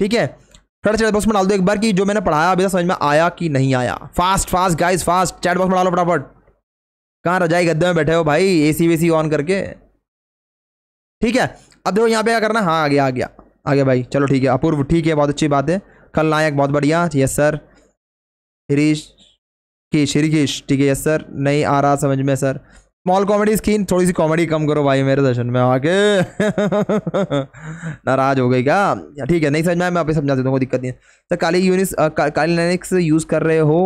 ठीक है फटाफट चैट बॉक्स में डाल दो एक बार कि जो मैंने पढ़ाया अभी तक समझ में आया कि नहीं आया fast fast guys fast chat box में डालो फटाफट कहाँ रजाई गद्दे में बैठे हो भाई ए सी सी ऑन करके ठीक है अब देखो यहाँ पे क्या करना हाँ आ गया आ गया आ गया भाई चलो ठीक है अपूर्व ठीक है बहुत अच्छी बात है कल नायक बहुत बढ़िया यस सर हरीश की हरिकेश ठीक है यस सर नहीं आ रहा समझ में सर स्मॉल कॉमेडी स्क्रीन थोड़ी सी कॉमेडी कम करो भाई मेरे दर्शन में आके नाराज हो गई क्या ठीक है नहीं समझ में मैं आप समझा देता हूँ कोई दिक्कत नहीं है sir Kali Unix Kali use कर रहे हो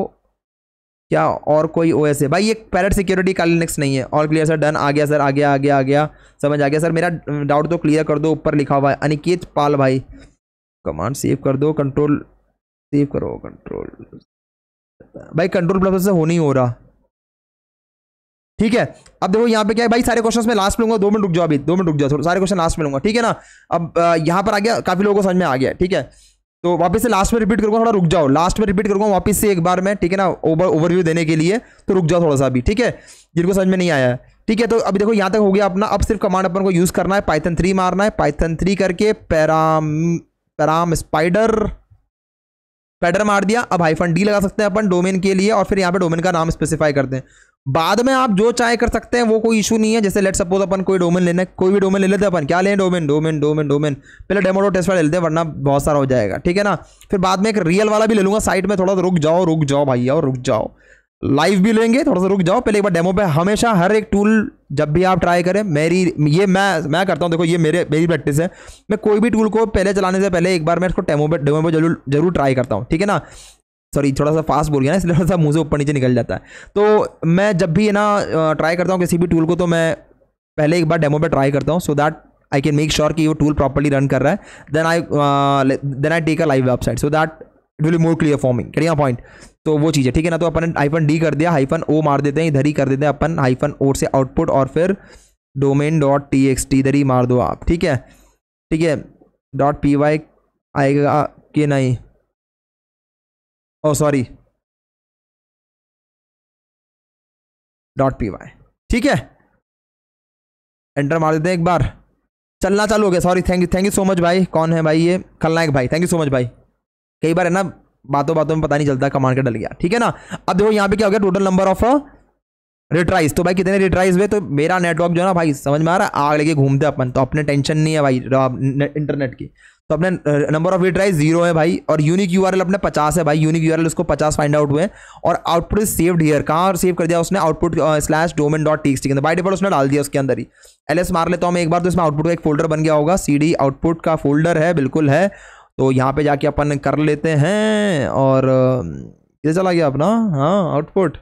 क्या और कोई ओ है भाई ये पैरट सिक्योरिटी का लिनक्स नहीं है ऑल क्लियर सर डन आ गया सर आ गया आ गया आ गया समझ आ गया सर मेरा डाउट तो क्लियर कर दो ऊपर लिखा हुआ है अनिकेत पाल भाई कमांड सेव कर दो कंट्रोल सेव करो कंट्रोल भाई कंट्रोल प्लस से हो नहीं हो रहा ठीक है अब देखो यहाँ पे क्या है भाई सारे क्वेश्चन में लास्ट में लूंगा दो मिनट रुक जाओ अभी दो मिनट रुक जाओ सारे क्वेश्चन लास्ट में लूंगा ठीक है ना अब यहाँ पर आ गया काफी लोगों को समझ में आ गया ठीक है तो वापस से लास्ट में रिपीट करूंगा थोड़ा रुक जाओ लास्ट में रिपीट करूंगा वापस से एक बार मैं ठीक है ना ओवर ओवरव्यू देने के लिए तो रुक जाओ थोड़ा सा अभी ठीक है जिनको समझ में नहीं आया ठीक है तो अभी देखो यहाँ तक हो गया अपना अब सिर्फ कमांड अपन को यूज़ करना है पाइथन थ्री मारना है पाइथन थ्री करके पैराम पैराम स्पाइडर पैडर मार दिया अब हाइफन डी लगा सकते हैं अपन डोमेन के लिए और फिर यहाँ पे डोमेन का नाम स्पेसिफाई करते हैं बाद में आप जो चाहे कर सकते हैं वो कोई इशू नहीं है जैसे लेट सपोज अपन कोई डोमेन लेना कोई भी डोमेन ले लेते हैं अपन क्या लें डोमेन डोमेन डोमेन डोमेन पहले डेमोडो टेस्ट वाला ले लेते हैं वरना बहुत सारा हो जाएगा ठीक है ना फिर बाद में एक रियल वाला भी ले लूँगा साइड में थोड़ा सा रुक जाओ रुक जाओ भाई और रुक जाओ लाइव भी लेंगे थोड़ा सा रुक जाओ पहले एक बार डेमो पे हमेशा हर एक टूल जब भी आप ट्राई करें मेरी ये मैं मैं करता हूँ देखो ये मेरे मेरी प्रैक्टिस है मैं कोई भी टूल को पहले चलाने से पहले एक बार मैं इसको डेमो पे डेमो पे जरूर जरूर ट्राई करता हूँ ठीक है ना सॉरी थोड़ा सा फास्ट बोल गया ना इसलिए थोड़ा सा मुँह से ऊपर नीचे निकल जाता है तो मैं जब भी ना ट्राई करता हूँ किसी भी टूल को तो मैं पहले एक बार डेमो पे ट्राई करता हूँ so that I can make sure कि वो टूल प्रॉपरली रन कर रहा है then I then I take a live website so that it will more clear forming करिए पॉइंट तो वो चीज़ है ठीक है ना तो अपन हाइफन डी कर दिया हाइफन ओ मार देते हैं इधर ही कर देते हैं अपन हाइफन ओ से आउटपुट और फिर domain dot T X T इधर ही मार दो आप ठीक है ठीक है डॉट पी वाई आएगा कि नहीं oh sorry dot P Y ठीक है एंटर मार देते हैं एक बार चलना चालू हो गया sorry thank you thank you so much भाई कौन है भाई ये खलनायक भाई थैंक यू सो मच भाई कई बार है ना बातों बातों में पता नहीं चलता कमांड के डल गया ठीक है ना अब देखो यहाँ पे क्या हो गया टोटल नंबर ऑफ रिट्राइज तो भाई कितने रिट्राइज हुए तो मेरा नेटवर्क जो है ना भाई समझ में आ रहा है आग लेके घूमते अपन तो अपने टेंशन नहीं है भाई इंटरनेट की तो अपने नंबर ऑफ विड्राइज जीरो है भाई और यूनिक यू अपने पचास है भाई यूनिक यू उसको पचास फाइंड आउट हुए और आउटपुट इज सेव्ड हियर कहाँ सेव कर दिया उसने आउटपुट स्लैश डोमेन डॉट टीक्स के अंदर बाई डिफॉल्ट उसने डाल दिया उसके अंदर ही एल मार लेता हूँ मैं एक बार तो इसमें आउटपुट का एक फोल्डर बन गया होगा सी आउटपुट का फोल्डर है बिल्कुल है तो यहाँ पे जाके अपन कर लेते हैं और ये चला गया अपना हाँ आउटपुट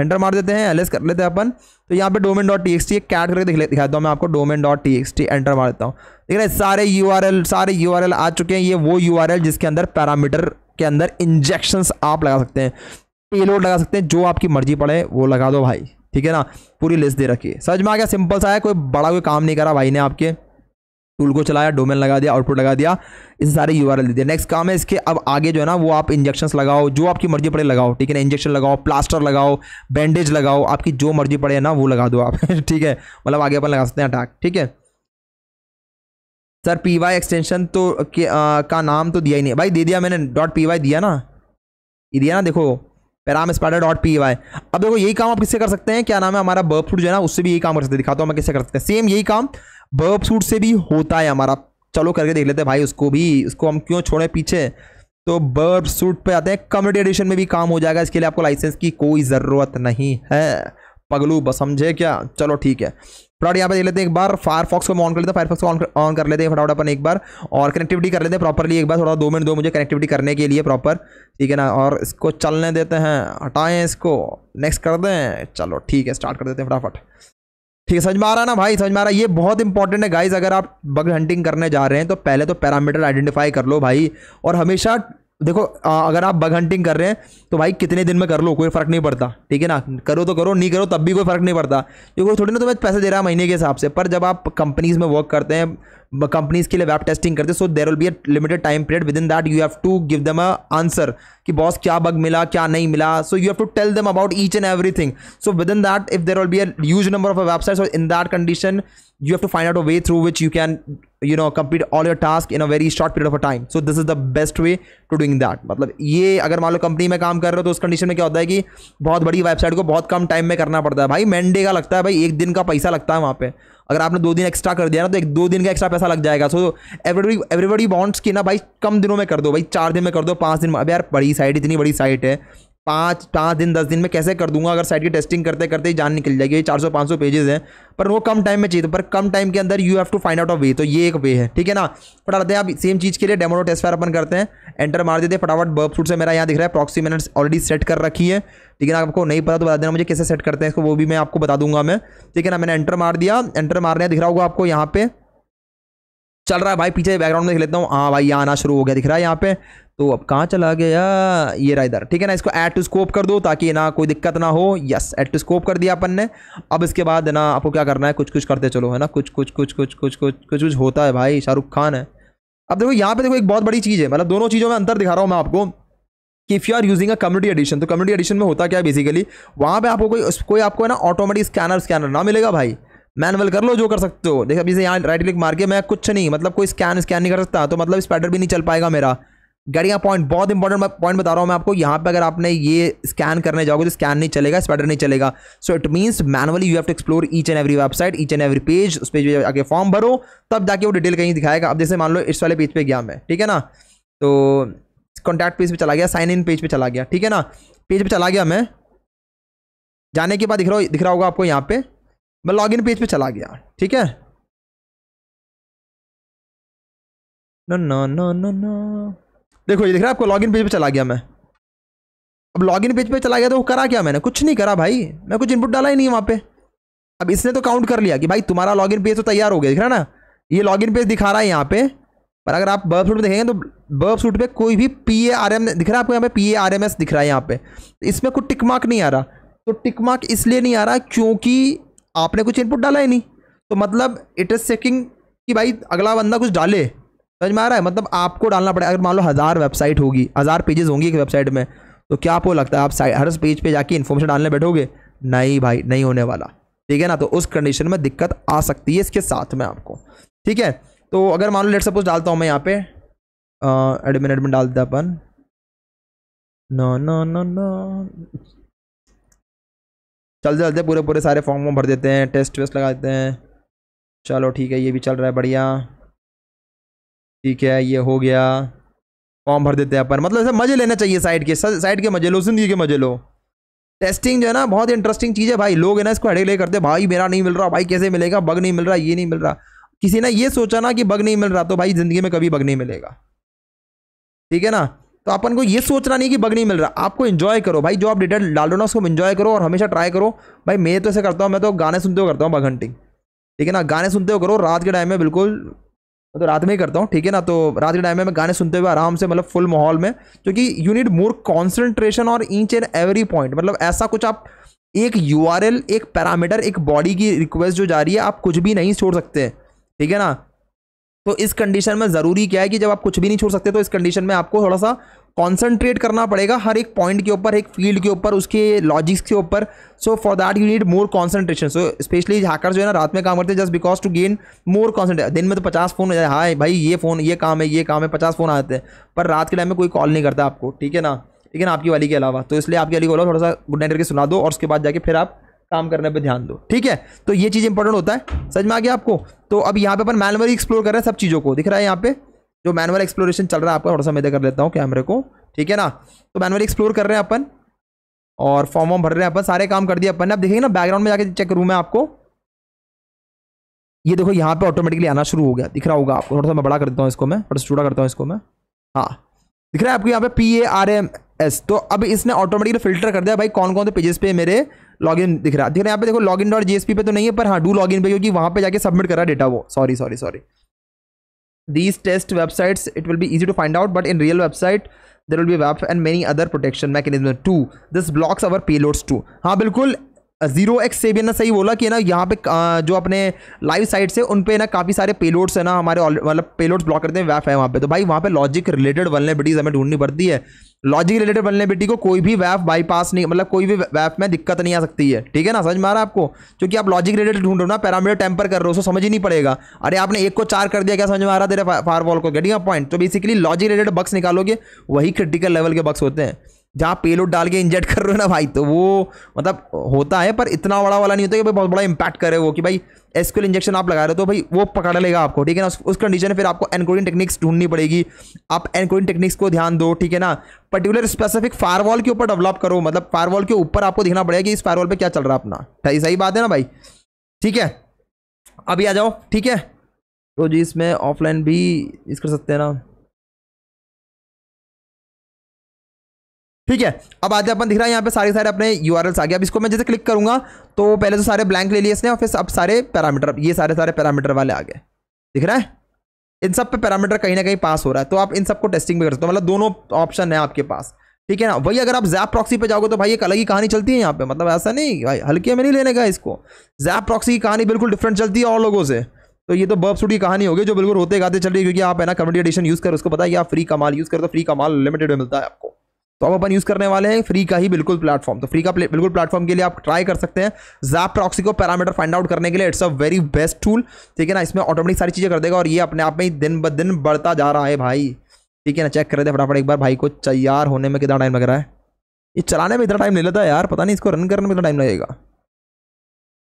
एंटर मार देते हैं एल कर लेते हैं अपन तो यहाँ पे डोमेन डॉट टी टी एक कैट करके दिखा दिखाता हूँ मैं आपको domain dot T X T enter मार देता हूँ ठीक है सारे यू आर एल सारे यू आर एल आ चुके हैं ये वो यू आर एल जिसके अंदर पैरामीटर के अंदर इंजेक्शंस आप लगा सकते हैं पेलोड लगा सकते हैं जो आपकी मर्जी पड़े वो लगा दो भाई ठीक है ना पूरी लिस्ट दे रखी है समझ में आ गया सिंपल सा है कोई बड़ा कोई काम नहीं करा भाई ने आपके टूल को चलाया डोमेन लगा दिया आउटपुट लगा दिया इसे सारे यू आर एल दे दिया नेक्स्ट काम है इसके अब आगे जो है ना वो आप इंजेक्शन लगाओ जो आपकी मर्जी पड़े लगाओ ठीक है ना इंजेक्शन लगाओ प्लास्टर लगाओ बैंडेज लगाओ आपकी जो मर्जी पड़े ना वो लगा दो आप ठीक है मतलब आगे अपन लगा सकते हैं अटैक ठीक है सर पी वाई एक्सटेंशन तो आ, का नाम तो दिया ही नहीं भाई दे दिया मैंने डॉट पी वाई दिया ना ये दिया ना देखो param spider dot P Y अब देखो यही काम आप किससे कर सकते हैं क्या नाम है हमारा बर्फ जो है ना उससे भी यही काम कर सकते हैं दिखाता हूँ मैं किससे कर सकते हैं सेम यही काम बर्ब सूट से भी होता है हमारा चलो करके देख लेते हैं भाई उसको भी उसको हम क्यों छोड़ें पीछे तो बर्ब सूट पे आते हैं कम्युनिटी एडिशन में भी काम हो जाएगा इसके लिए आपको लाइसेंस की कोई ज़रूरत नहीं है पगलू बस समझे क्या चलो ठीक है फटाफट यहाँ पे देख लेते हैं एक बार फायरफॉक्स को ऑन कर लेते हैं फायरफॉक्स को ऑन कर लेते हैं फटाफट अपन एक बार और कनेक्टिविटी कर लेते हैं प्रॉपरली एक बार थोड़ा दो मिनट दो मुझे कनेक्टिविटी करने के लिए प्रॉपर ठीक है ना और इसको चलने देते हैं हटाएं इसको नेक्स्ट कर दें चलो ठीक है स्टार्ट कर देते हैं फटाफट ठीक है समझ में आ रहा ना भाई समझ में आ रहा ये बहुत इंपॉर्टेंट है गाइज अगर आप बग हंटिंग करने जा रहे हैं तो पहले तो पैरामीटर आइडेंटिफाई कर लो भाई और हमेशा देखो आ, अगर आप बग हंटिंग कर रहे हैं तो भाई कितने दिन में कर लो कोई फ़र्क नहीं पड़ता ठीक है ना करो तो करो नहीं करो तब भी कोई फ़र्क नहीं पड़ता क्योंकि थोड़ी ना तो मैं पैसे दे रहा है महीने के हिसाब से पर जब आप कंपनीज़ में वर्क करते हैं कंपनीज के लिए वेब टेस्टिंग करते so there will be a limited time period within that you have to give them a answer कि बॉस क्या बग मिला क्या नहीं मिला so you have to tell them about each and thing so within that if there will be a huge number of website so in that condition you have to find out a way through which you can you no complete all your task in a very short period of time so this is the best way to doing that मतलब ये अगर मान लो company में काम कर रहे हो तो उस कंडीशन में क्या होता है कि बहुत बड़ी वेबसाइट को बहुत कम टाइम में करना पड़ता है भाई मैंडे का लगता है भाई एक दिन का पैसा लगता है वहाँ पे अगर आपने दो दिन एक्स्ट्रा कर दिया ना तो एक दो दिन का एक्स्ट्रा पैसा लग जाएगा सो एवरीबडी एवरीबडी वांट्स की ना भाई कम दिनों में कर दो भाई चार दिन में कर दो पाँच दिन में अब यार बड़ी साइट इतनी बड़ी साइट है पाँच पाँच दिन दस दिन में कैसे कर दूंगा अगर साइट की टेस्टिंग करते करते ही जान निकल जाएगी चार सौ पाँच सौ पेजेस हैं पर वो कम टाइम में चाहिए तो, पर कम टाइम के अंदर you have to find out a way तो ये एक वे है ठीक है ना फटाफट हैं आप सेम चीज़ के लिए डेमोडो टेस्ट फायर अपन करते हैं एंटर मार देते फटाफट बर्ब सूट से मेरा यहाँ दिख रहा है प्रॉक्सी मैंने ऑलरेडी सेट कर रखी है ठीक है ना आपको नहीं पता तो बता देना मुझे कैसे सेट करते हैं इसको वो भी मैं आपको बता दूंगा मैं ठीक है ना मैंने एंटर मार दिया एंटर मारने दिख रहा होगा आपको यहाँ पे चल रहा है भाई पीछे बैकग्राउंड में देख लेता हूँ हाँ भाई यहाँ आना शुरू हो गया दिख रहा है यहाँ पे तो अब कहाँ चला गया ये रहा इधर ठीक है ना इसको ऐड टू स्कोप कर दो ताकि ना कोई दिक्कत ना हो यस एड टू स्कोप कर दिया अपन ने अब इसके बाद ना आपको क्या करना है कुछ कुछ करते चलो है ना कुछ कुछ कुछ कुछ कुछ कुछ कुछ कुछ होता है भाई शाहरुख खान है अब देखो यहाँ पे देखो एक बहुत बड़ी चीज़ है मतलब दोनों चीज़ों में अंतर दिखा रहा हूँ मैं आपको कि if you are using a community edition तो कम्युनिटी एडिशन में होता क्या है बेसिकली वहाँ पे आपको कोई कोई आपको है ना ऑटोमेटिक स्कैनर स्कैनर ना मिलेगा भाई मैनुअल कर लो जो कर सकते हो देखो अभी से यहाँ राइट क्लिक मार के मैं कुछ नहीं मतलब कोई स्कैन स्कैन नहीं कर सकता तो मतलब इस भी नहीं चल पाएगा मेरा गड़िया पॉइंट बहुत इंपॉर्टेंट पॉइंट बता रहा हूँ मैं आपको यहाँ पे अगर आपने ये स्कैन करने जाओगे तो स्कैन नहीं चलेगा स्पैटर नहीं चलेगा so it means manually you have to explore each and every website each and every page उस पेज पे आगे फॉर्म भरो तब जाके वो डिटेल कहीं दिखाएगा अब जैसे मान लो इस वाले पेज पर गया मैं ठीक है ना तो कॉन्टैक्ट पेज पर चला गया साइन इन पेज पर चला गया ठीक है ना पेज पर चला गया मैं जाने के बाद दिख रहा दिख रहा होगा आपको यहाँ पे मैं लॉगिन पेज पे चला गया ठीक है no no no no no देखो ये दिख रहा है आपको लॉगिन पेज पे चला गया मैं अब लॉगिन पेज पे चला गया तो वो करा क्या मैंने कुछ नहीं करा भाई मैं कुछ इनपुट डाला ही नहीं वहाँ पे अब इसने तो काउंट कर लिया कि भाई तुम्हारा लॉगिन पेज तो तैयार हो गया दिख रहा ना ये लॉगिन पेज दिखा रहा है यहाँ पे पर अगर आप बर्फ सूट देखेंगे तो बर्फ सूट पे कोई भी पी ए आर एम दिख रहा है आपको यहाँ पे P A R M S दिख रहा है यहाँ पे इसमें कुछ टिकमार्क नहीं आ रहा तो टिकमार्क इसलिए नहीं आ रहा क्योंकि आपने कुछ इनपुट डाला ही नहीं तो मतलब इट इज़ चेकिंग कि भाई अगला बंदा कुछ डाले समझ में आ रहा है मतलब आपको डालना पड़ेगा अगर मान लो हज़ार वेबसाइट होगी हज़ार पेजेस होंगी एक वेबसाइट में तो क्या आपको लगता है आप हर पेज पे जाके इन्फॉर्मेशन डालने बैठोगे नहीं भाई नहीं होने वाला ठीक है ना तो उस कंडीशन में दिक्कत आ सकती है इसके साथ में आपको ठीक है तो अगर मान लो लेट सपोज डालता हूँ मैं यहाँ पे एडमिन एडमिन डालता अपन न न चलते चलते पूरे पूरे सारे फॉर्म वॉर्म भर देते हैं टेस्ट वेस्ट लगा देते हैं चलो ठीक है ये भी चल रहा है बढ़िया ठीक है ये हो गया फॉर्म भर देते हैं अपन मतलब ऐसे मज़े लेना चाहिए साइड के साइड के मज़े लो जिंदगी के मज़े लो टेस्टिंग जो है ना बहुत इंटरेस्टिंग चीज़ है भाई लोग है ना इसको हड़े ले करते भाई मेरा नहीं मिल रहा भाई कैसे मिलेगा बग नहीं मिल रहा ये नहीं मिल रहा किसी ने ये सोचा ना कि बग नहीं मिल रहा तो भाई ज़िंदगी में कभी बग नहीं मिलेगा ठीक है ना तो अपन को ये सोचना नहीं कि बग नहीं मिल रहा आपको इन्जॉय करो भाई जो आप डिटेल डाल रहे हो ना उसको इन्जॉय करो और हमेशा ट्राई करो भाई मैं तो ऐसे करता हूँ मैं तो गाने सुनते हुए करता हूँ बग हंटिंग ठीक है ना गाने सुनते हुए करो रात के टाइम में बिल्कुल मैं तो रात में ही करता हूँ ठीक है ना तो रात के टाइम में मैं गाने सुनते हुए आराम से मतलब फुल माहौल में क्योंकि यू नीड मोर कॉन्सेंट्रेशन और ईच एंड एवरी पॉइंट मतलब ऐसा कुछ आप एक यू एक पैरामीटर एक बॉडी की रिक्वेस्ट जो जा रही है आप कुछ भी नहीं छोड़ सकते ठीक है ना तो इस कंडीशन में ज़रूरी क्या है कि जब आप कुछ भी नहीं छोड़ सकते तो इस कंडीशन में आपको थोड़ा सा कॉन्सेंट्रेट करना पड़ेगा हर एक पॉइंट के ऊपर एक फील्ड के ऊपर उसके लॉजिक्स के ऊपर so for that you need more concentration so specially hacker जो है ना रात में काम करते हैं just because to gain more concentrate दिन में तो पचास फोन हाय भाई ये फ़ोन ये काम है ये काम है पचास फ़ोन आते हैं पर रात के टाइम में कोई कॉल नहीं करता आपको ठीक है ना ठीक है ना आपकी वाली के अलावा तो इसलिए आपकी वाली को थोड़ा सा गुड नाइट करके सुना दो और उसके बाद जाके फिर आप काम करने पे ध्यान दो ठीक है तो ये चीज़ इंपॉर्टेंट होता है समझ में आ गया आपको तो अब यहाँ पे अपन मैनवरी एक्सप्लोर कर रहे हैं सब चीज़ों को दिख रहा है यहाँ पे जो मैनुअल एक्सप्लोरेशन चल रहा है आपका थोड़ा सा मैं कर लेता हूँ कैमरे को ठीक है ना तो मैनुअल एक्सप्लोर कर रहे हैं अपन और फॉर्म वॉर्म भर रहे हैं अपन सारे काम कर दिए अपन ने आप देखेंगे ना बैकग्राउंड में जाके चेक रूम है आपको ये देखो यहाँ पे ऑटोमेटिकली आना शुरू हो गया दिख रहा होगा आपको थोड़ा सा मैं बड़ा कर देता हूँ इसको मैं थोड़ा छोटा करता हूँ इसको मैं हाँ दिख रहा है आपको यहाँ पे P A R M S तो अब इसने ऑटोमेटिकली फिल्टर कर दिया भाई कौन कौन से पेजेस पे मेरे लॉगिन दिख रहा है दिख रहा है यहाँ पे देखो लॉगिन डॉट पी पे तो नहीं है पर हाँ डू लॉगिन पे क्योंकि वहाँ पे जाके सबमिट कर रहा है डेटा वो sorry sorry sorry these test websites it will be easy to find out but in real website there will be web and many other protection mechanisms too this blocks our payloads too हाँ बिल्कुल zero x भी ने सही बोला कि ना यहाँ पे जो अपने लाइव साइट से उन पे ना काफ़ी सारे पेलोड्स है ना हमारे मतलब पेलोड्स ब्लॉक करते हैं वैफ है वहाँ पे तो भाई वहाँ पे लॉजिक रिलेटेड वलनेबिलिटीज़ हमें ढूंढनी पड़ती है लॉजिक रिलेटेड वलनेबिलिटी को कोई भी वैफ बाईपास नहीं मतलब कोई भी वैफ में दिक्कत नहीं आ सकती है ठीक है ना समझ में आ रहा है आपको क्योंकि आप लॉजिक रिलेटेड ढूंढ रहे हो ना पैरामीटर टेम्पर कर रहे हो उसको समझ ही नहीं पड़ेगा अरे आपने एक को चार कर दिया क्या समझ में आ रहा है तेरे फायरवॉल को गेटिंग पॉइंट तो बेसिकली लॉजिक रिलेटेड बक्स निकालोगे वही क्रिटिकल लेवल के बक्स होते हैं जहाँ पेलोड डाल के इंजेक्ट कर रहे हो ना भाई तो वो मतलब होता है पर इतना बड़ा वाला नहीं होता कि भाई बहुत बड़ा इंपैक्ट करे वो कि भाई एसक्यूल इंजेक्शन आप लगा रहे हो तो भाई वो पकड़ लेगा आपको ठीक है ना उस, उस कंडीशन में फिर आपको एनकोडिंग टेक्निक्स ढूंढनी पड़ेगी आप एनकोडिंग टेक्निक्स को ध्यान दो ठीक है ना पर्टिकुलर स्पेसिफिक फायरवॉल के ऊपर डेवलप करो मतलब फायरवॉल के ऊपर आपको देखना पड़ेगा कि इस फायरवॉल पर क्या चल रहा है अपना सही सही बात है ना भाई ठीक है अभी आ जाओ ठीक है तो जी इसमें ऑफलाइन भी इस कर सकते हैं ना ठीक है अब आते अपन दिख रहा है यहाँ पे सारे सारे अपने यू आ गए अब इसको मैं जैसे क्लिक करूँगा तो पहले तो सारे ब्लैंक ले लिए इसने और फिर अब सारे पैरामीटर ये सारे सारे पैरामीटर वाले आ गए दिख रहा है इन सब पे पैरामीटर कहीं ना कहीं पास हो रहा है तो आप इन सबको टेस्टिंग भी कर सकते हो मतलब दोनों ऑप्शन है आपके पास ठीक है ना वही अगर आप जैप प्रॉक्सी पे जाओगे तो भाई एक अलग ही कहानी चलती है यहाँ पे मतलब ऐसा नहीं भाई हल्के में नहीं लेने का इसको जैप प्रॉक्सी की कहानी बिल्कुल डिफरेंट चलती है और लोगों से तो ये तो सूट की कहानी होगी जो बिल्कुल रोते गाते चल रही है क्योंकि आप है ना कम्युनिटी एडिशन यूज़ कर उसको पता है कि आप फ्री कमाल यूज़ करो तो फ्री कमाल लिमिटेड में मिलता है आपको तो अब अपन यूज़ करने वाले हैं फ्री का ही बिल्कुल प्लेटफॉर्म तो फ्री का बिल्कुल प्लेटफॉर्म के लिए आप ट्राई कर सकते हैं जैप प्रॉक्सी को पैरामीटर फाइंड आउट करने के लिए it's a very best tool ठीक है ना इसमें ऑटोमेटिक सारी चीज़ें कर देगा और ये अपने आप में ही दिन ब दिन बढ़ता जा रहा है भाई ठीक है ना चेक कर दे फटाफट एक बार भाई को तैयार होने में कितना टाइम लग रहा है ये चलाने में इतना टाइम नहीं लेता यार पता नहीं इसको रन करने में कितना टाइम लगेगा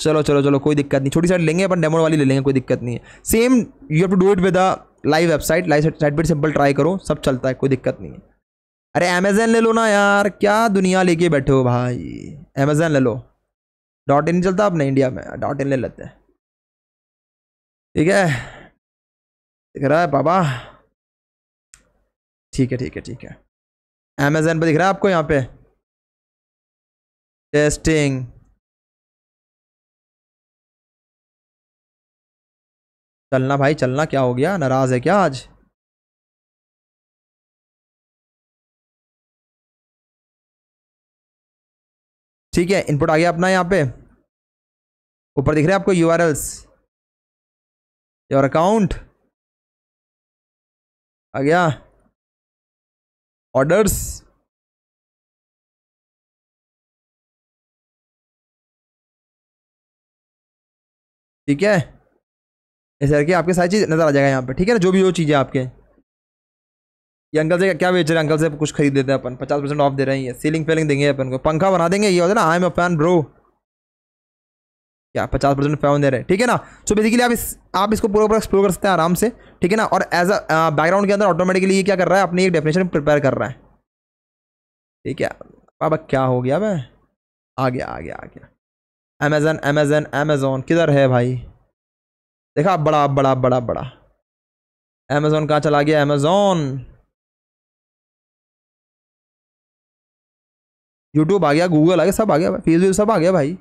चलो चलो चलो कोई दिक्कत नहीं छोटी साइड लेंगे अपन डेमो वाली ले लेंगे कोई दिक्कत नहीं है same you have to do it with a live website live site पर सिंपल ट्राई करो सब चलता है कोई दिक्कत नहीं है अरे अमेजन ले लो ना यार क्या दुनिया लेके बैठे हो भाई अमेजन ले लो डॉट इन चलता अपने इंडिया में डॉट इन ले लेते हैं ठीक है दिख रहा है पापा ठीक है ठीक है ठीक है अमेजन पे दिख रहा है आपको यहाँ पे टेस्टिंग चलना भाई चलना क्या हो गया नाराज़ है क्या आज ठीक है इनपुट आ गया अपना यहाँ पे ऊपर दिख रहे हैं आपको U R Ls your account आ गया ऑर्डर्स ठीक है इस करके आपके सारी चीज़ नज़र आ जाएगा यहाँ पे ठीक है ना जो भी वो चीज़ें आपके ये अंकल से क्या बेच रहे हैं अंकल से कुछ खरीद देते हैं अपन पचास परसेंट ऑफ दे रहे हैं ये सीलिंग फेलिंग देंगे अपन को पंखा बना देंगे ये होता है ना I am a fan bro क्या पचास परसेंट फैन दे रहे हैं ठीक है ना सो बेसिकली आप इस आप इसको पूरा पूरा एक्सप्लोर कर सकते हैं आराम से ठीक है ना और एज अ बैकग्राउंड के अंदर ऑटोमेटिकली ये क्या कर रहा है अपनी एक डेफिनेशन प्रिपेयर कर रहा है ठीक है बाबा क्या हो गया मैं आ गया आ गया आ गया अमेजन अमेजन अमेजोन किधर है भाई देखा बड़ा बड़ा बड़ा बड़ा अमेजोन कहाँ चला गया अमेजोन यूट्यूब आ गया गूगल आ गया सब आ गया फेसबुक सब आ गया भाई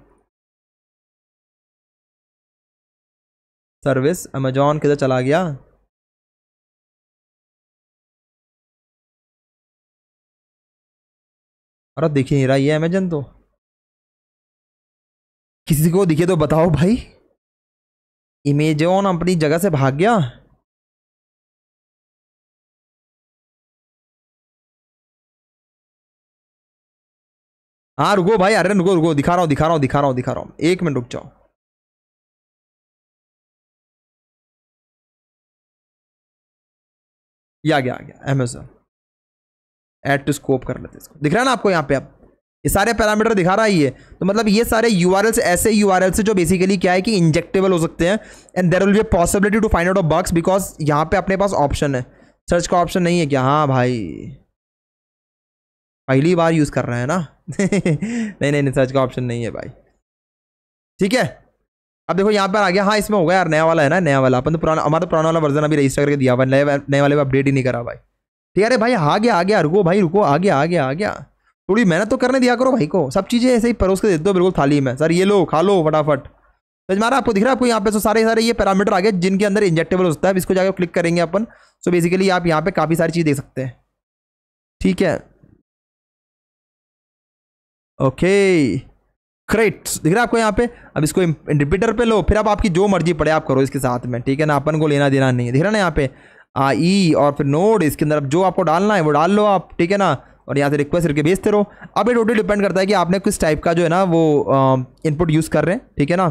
सर्विस अमेजॉन किधर चला गया अरे दिख नहीं रहा ये अमेजन तो किसी को दिखे तो बताओ भाई अमेजॉन अपनी जगह से भाग गया हाँ रुको भाई अरे रुको रुको दिखा रहा हूँ दिखा रहा हूँ दिखा रहा हूँ दिखा रहा हूँ एक मिनट रुक जाओ ये आ गया आ गया अमेजोन एड टू स्कोप कर लेते इसको दिख रहा है ना आपको यहाँ पे आप ये सारे पैरामीटर दिखा रहा है ये तो मतलब ये सारे यू आर एल्स ऐसे यू आर एल्स जो बेसिकली क्या है कि इंजेक्टेबल हो सकते हैं and there will be possibility to find out of bugs because यहाँ पे अपने पास ऑप्शन है सर्च का ऑप्शन नहीं है क्या हाँ भाई पहली बार यूज़ कर रहे हैं ना नहीं नहीं नहीं सर्च का ऑप्शन नहीं है भाई ठीक है अब देखो यहाँ पर आ गया हाँ इसमें हो गया यार नया वाला है ना नया वाला अपन तो पुराना हमारा तो पुराना वाला वर्जन अभी रजिस्टर करके दिया हुआ नए नए वाले अपडेट ही नहीं करा भाई ठीक है अरे भाई आ गया आ गया रुको भाई रुको आ गया आ गया आ गया थोड़ी मेहनत तो करने दिया करो भाई को सब चीज़ें ऐसे ही परोस के दे दो बिल्कुल थाली में सर ये लो खा लो फटाफट तो सच मारा आपको दिख रहा है आपको यहाँ पे सो तो सारे सारे ये पैरामीटर आ गए जिनके अंदर इंजेक्टेबल होता है इसको जाकर क्लिक करेंगे अपन सो बेसिकली आप यहाँ पर काफ़ी सारी चीज़ देख सकते हैं ठीक है ओके क्रेट दिख रहा है आपको यहाँ पे अब इसको रिपीटर पे लो फिर आप आपकी जो मर्जी पड़े आप करो इसके साथ में ठीक है ना अपन को लेना देना नहीं है दिख रहा ना यहाँ पे आई e और फिर नोड इसके अंदर अब जो आपको डालना है वो डाल लो आप ठीक है ना और यहाँ से रिक्वेस्ट करके भेजते रहो अब ये टोटल डिपेंड करता है कि आपने किस टाइप का जो है ना वो इनपुट यूज़ कर रहे हैं ठीक है ना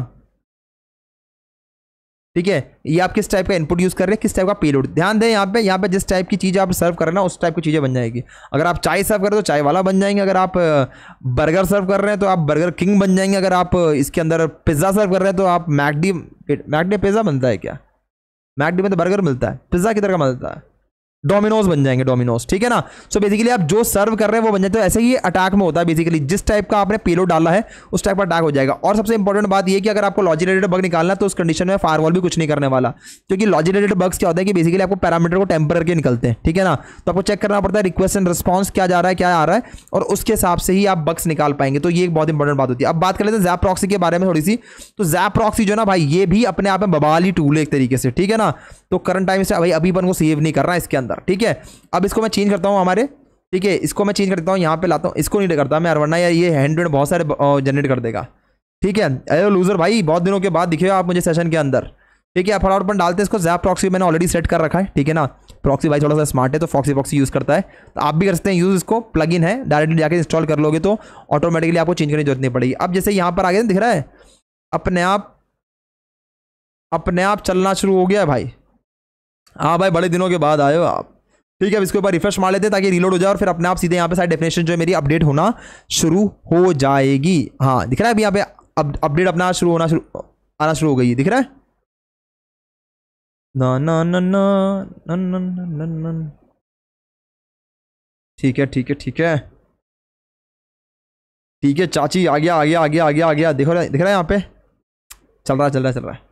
ठीक है ये आप किस टाइप का इनपुट यूज़ कर रहे हैं किस टाइप का पेलोड ध्यान दें यहाँ पे यहाँ पे जिस टाइप की चीज़ आप सर्व कर रहे हैं ना उस टाइप की चीज़ें बन जाएगी अगर आप चाय सर्व कर रहे हो तो चाय वाला बन जाएंगे अगर आप बर्गर सर्व कर रहे हैं तो आप बर्गर किंग बन जाएंगे अगर आप इसके अंदर पिज़्ज़ा सर्व कर रहे हैं तो आप मैकडी मैकडी पिज़्ज़ा बनता है क्या मैकडी में तो बर्गर मिलता है पिज़्ज़ा तरह का मिलता है डोमिनोज बन जाएंगे डोमिनोज ठीक है ना सो so बेसिकली आप जो सर्व कर रहे हैं वो बन जाते हैं तो ऐसे ही अटैक में होता है बेसिकली जिस टाइप का आपने पेलो डाला है उस टाइप का अटैक हो जाएगा और सबसे इंपॉर्टेंट बात यह कि अगर आपको लॉजी रिलेटेड बग निकालना है तो उस कंडीशन में फायरवॉल भी कुछ नहीं करने वाला क्योंकि लॉजी रिलेटेड बग्स क्या होता है कि बेसिकली आपको पैरामीटर को टेम्पर के निकलते हैं ठीक है ना तो आपको चेक करना पड़ता है रिक्वेस्ट एंड रिस्पॉन्स क्या जा रहा है क्या आ रहा है और उसके हिसाब से ही आप बग्स निकाल पाएंगे तो ये एक बहुत इंपॉर्टेंट बात होती है अब बात कर लेते हैं जैप प्रॉक्सी के बारे में थोड़ी सी तो जैप प्रॉक्सी जो ना भाई ये भी अपने आप में बबाली टूल है एक तरीके से ठीक है ना तो करंट टाइम से भाई अभी अपन को सेव नहीं कर है इसके अंदर ठीक है अब इसको मैं चेंज करता हूँ हमारे ठीक है इसको मैं चेंज करता हूँ यहाँ पे लाता हूँ इसको नहीं करता मैं वरना यार ये हैंड वेड बहुत सारे जनरेट कर देगा ठीक है अरे लूज़र भाई बहुत दिनों के बाद दिखे आप मुझे सेशन के अंदर ठीक है आप फटाफट अपन डालते हैं इसको जैप प्रॉक्सी मैंने ऑलरेडी सेट कर रखा है ठीक है ना प्रॉक्सी भाई थोड़ा सा स्मार्ट है तो फॉक्सी प्रॉक्सी यूज़ करता है तो आप भी कर सकते हैं यूज़ इसको प्लग इन है डायरेक्टली जाकर इंस्टॉल कर लोगे तो ऑटोमेटिकली आपको चेंज करने की जरूरत नहीं पड़ेगी अब जैसे यहाँ पर आ गया दिख रहा है अपने आप अपने आप चलना शुरू हो गया है भाई हाँ भाई बड़े दिनों के बाद आए हो आप ठीक है अब इसके ऊपर रिफ्रेश मार लेते ताकि रीलोड हो जाए और फिर अपने आप सीधे यहाँ पे सारी डेफिनेशन जो है मेरी अपडेट होना शुरू हो जाएगी हाँ दिख रहा है अभी यहाँ पे अपडेट अपना शुरू होना शुरू आना शुरू हो गई दिख रहा है ना ना ना ना ना ना ना ना ठीक है ठीक है ठीक है ठीक है चाची आ गया आ गया आ गया आ गया आ गया दिख रहा है यहाँ पे चल रहा है चल रहा है चल रहा है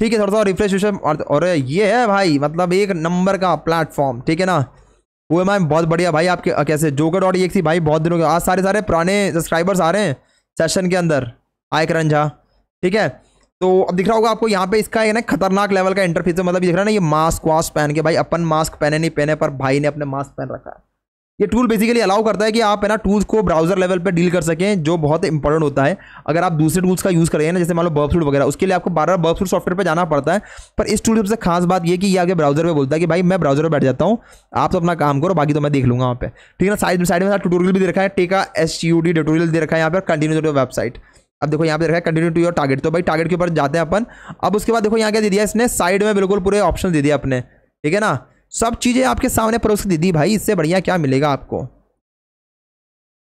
ठीक है थोड़ा सा रिफ्रेश और और ये है भाई मतलब एक नंबर का प्लेटफॉर्म ठीक है ना वो मैम बहुत बढ़िया भाई आपके कैसे जोकर डॉट एक भाई बहुत दिनों के आज सारे सारे पुराने सब्सक्राइबर्स आ रहे हैं सेशन के अंदर आय करण झा ठीक है तो अब दिख रहा होगा आपको यहाँ पे इसका है ना खतरनाक लेवल का इंटरफेस मतलब दिख रहा है ना ये मास्क वास्क पहन के भाई अपन मास्क पहने नहीं पहने पर भाई ने अपने मास्क पहन रखा है ये टूल बेसिकली अलाउ करता है कि आप है ना टूल्स को ब्राउजर लेवल पर डील कर सकें जो बहुत इंपॉर्टेंट होता है अगर आप दूसरे टूल्स का यूज़ करें ना जैसे मान लो बर्बसूट वगैरह उसके लिए आपको बार बार बर्बसूट सॉफ्टवेयर पर जाना पड़ता है पर इस टूल सबसे खास बात ये कि ये आगे ब्राउजर पर बोलता है कि भाई मैं ब्राउजर पर बैठ जाता हूँ आप तो अपना काम करो बाकी तो मैं देख लूँगा वहाँ पर ठीक है ना साइड में साइड में टूटोरियल भी दे रखा है टेका S T U D tutorial दे रखा है यहाँ पर कंटिन्यू टू वेबसाइट अब देखो यहाँ पे रखा है कंटिन्यू टू योर टारगेट तो भाई टारगेट के ऊपर जाते हैं अपन अब उसके बाद देखो यहाँ क्या दे दिया इसने साइड में बिल्कुल पूरे ऑप्शन दे दिया अपने ठीक है ना सब चीज़ें आपके सामने परोस के दीदी भाई इससे बढ़िया क्या मिलेगा आपको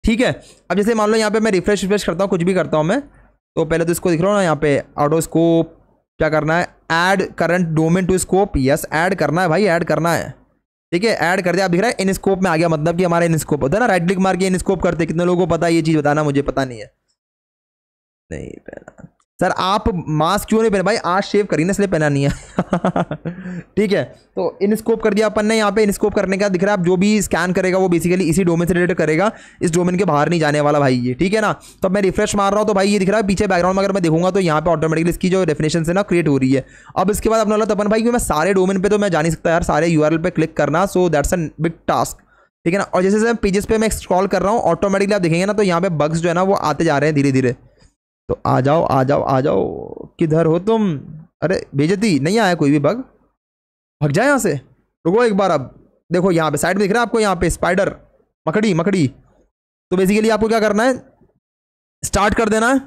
ठीक है अब जैसे मान लो यहाँ पे मैं रिफ्रेश रिफ्रेश करता हूँ कुछ भी करता हूँ मैं तो पहले तो इसको दिख रहा हूँ ना यहाँ पे ऑटो स्कोप क्या करना है add current domain to scope yes add करना है भाई ऐड करना है ठीक है ऐड कर दिया आप दिख रहा है इन स्कोप में आ गया मतलब कि हमारा इन स्कोप होता है ना राइट क्लिक मार के इन स्कोप करते कितने लोगों को पता है ये चीज़ बताना मुझे पता नहीं है नहीं पहला सर आप मास्क क्यों नहीं पहने भाई आज शेव करी ना इसलिए पहना नहीं है ठीक है तो इन स्कोप कर दिया अपन ने यहाँ पे इन स्कोप करने का दिख रहा है आप जो भी स्कैन करेगा वो बेसिकली इसी डोमेन से रिलेटेड करेगा इस डोमेन के बाहर नहीं जाने वाला भाई ये ठीक है ना तो मैं रिफ्रेश मार रहा हूँ तो भाई ये दिख रहा है पीछे बैकग्राउंड में अगर मैं देखूंगा तो यहाँ पर ऑटोमेटिकली इसकी जो डेफिनेशन से ना क्रिएट हो रही है अब इसके बाद अपना तो अपन भाई मैं सारे डोमेन पर तो मैं जा नहीं सकता यार सारे यू पे क्लिक करना so that's a big task ठीक है ना और जैसे जैसे पेजेस पे मैं स्क्रॉल कर रहा हूँ ऑटोमेटिकली आप देखेंगे ना तो यहाँ पे बग्स जो है ना वो आते जा रहे हैं धीरे धीरे तो आ जाओ आ जाओ आ जाओ किधर हो तुम अरे बेजती नहीं आया कोई भी बग भग जाए यहाँ से रुको एक बार अब देखो यहाँ पे साइड में दिख रहा है आपको यहाँ पे स्पाइडर मकड़ी मकड़ी तो बेसिकली आपको क्या करना है स्टार्ट कर देना है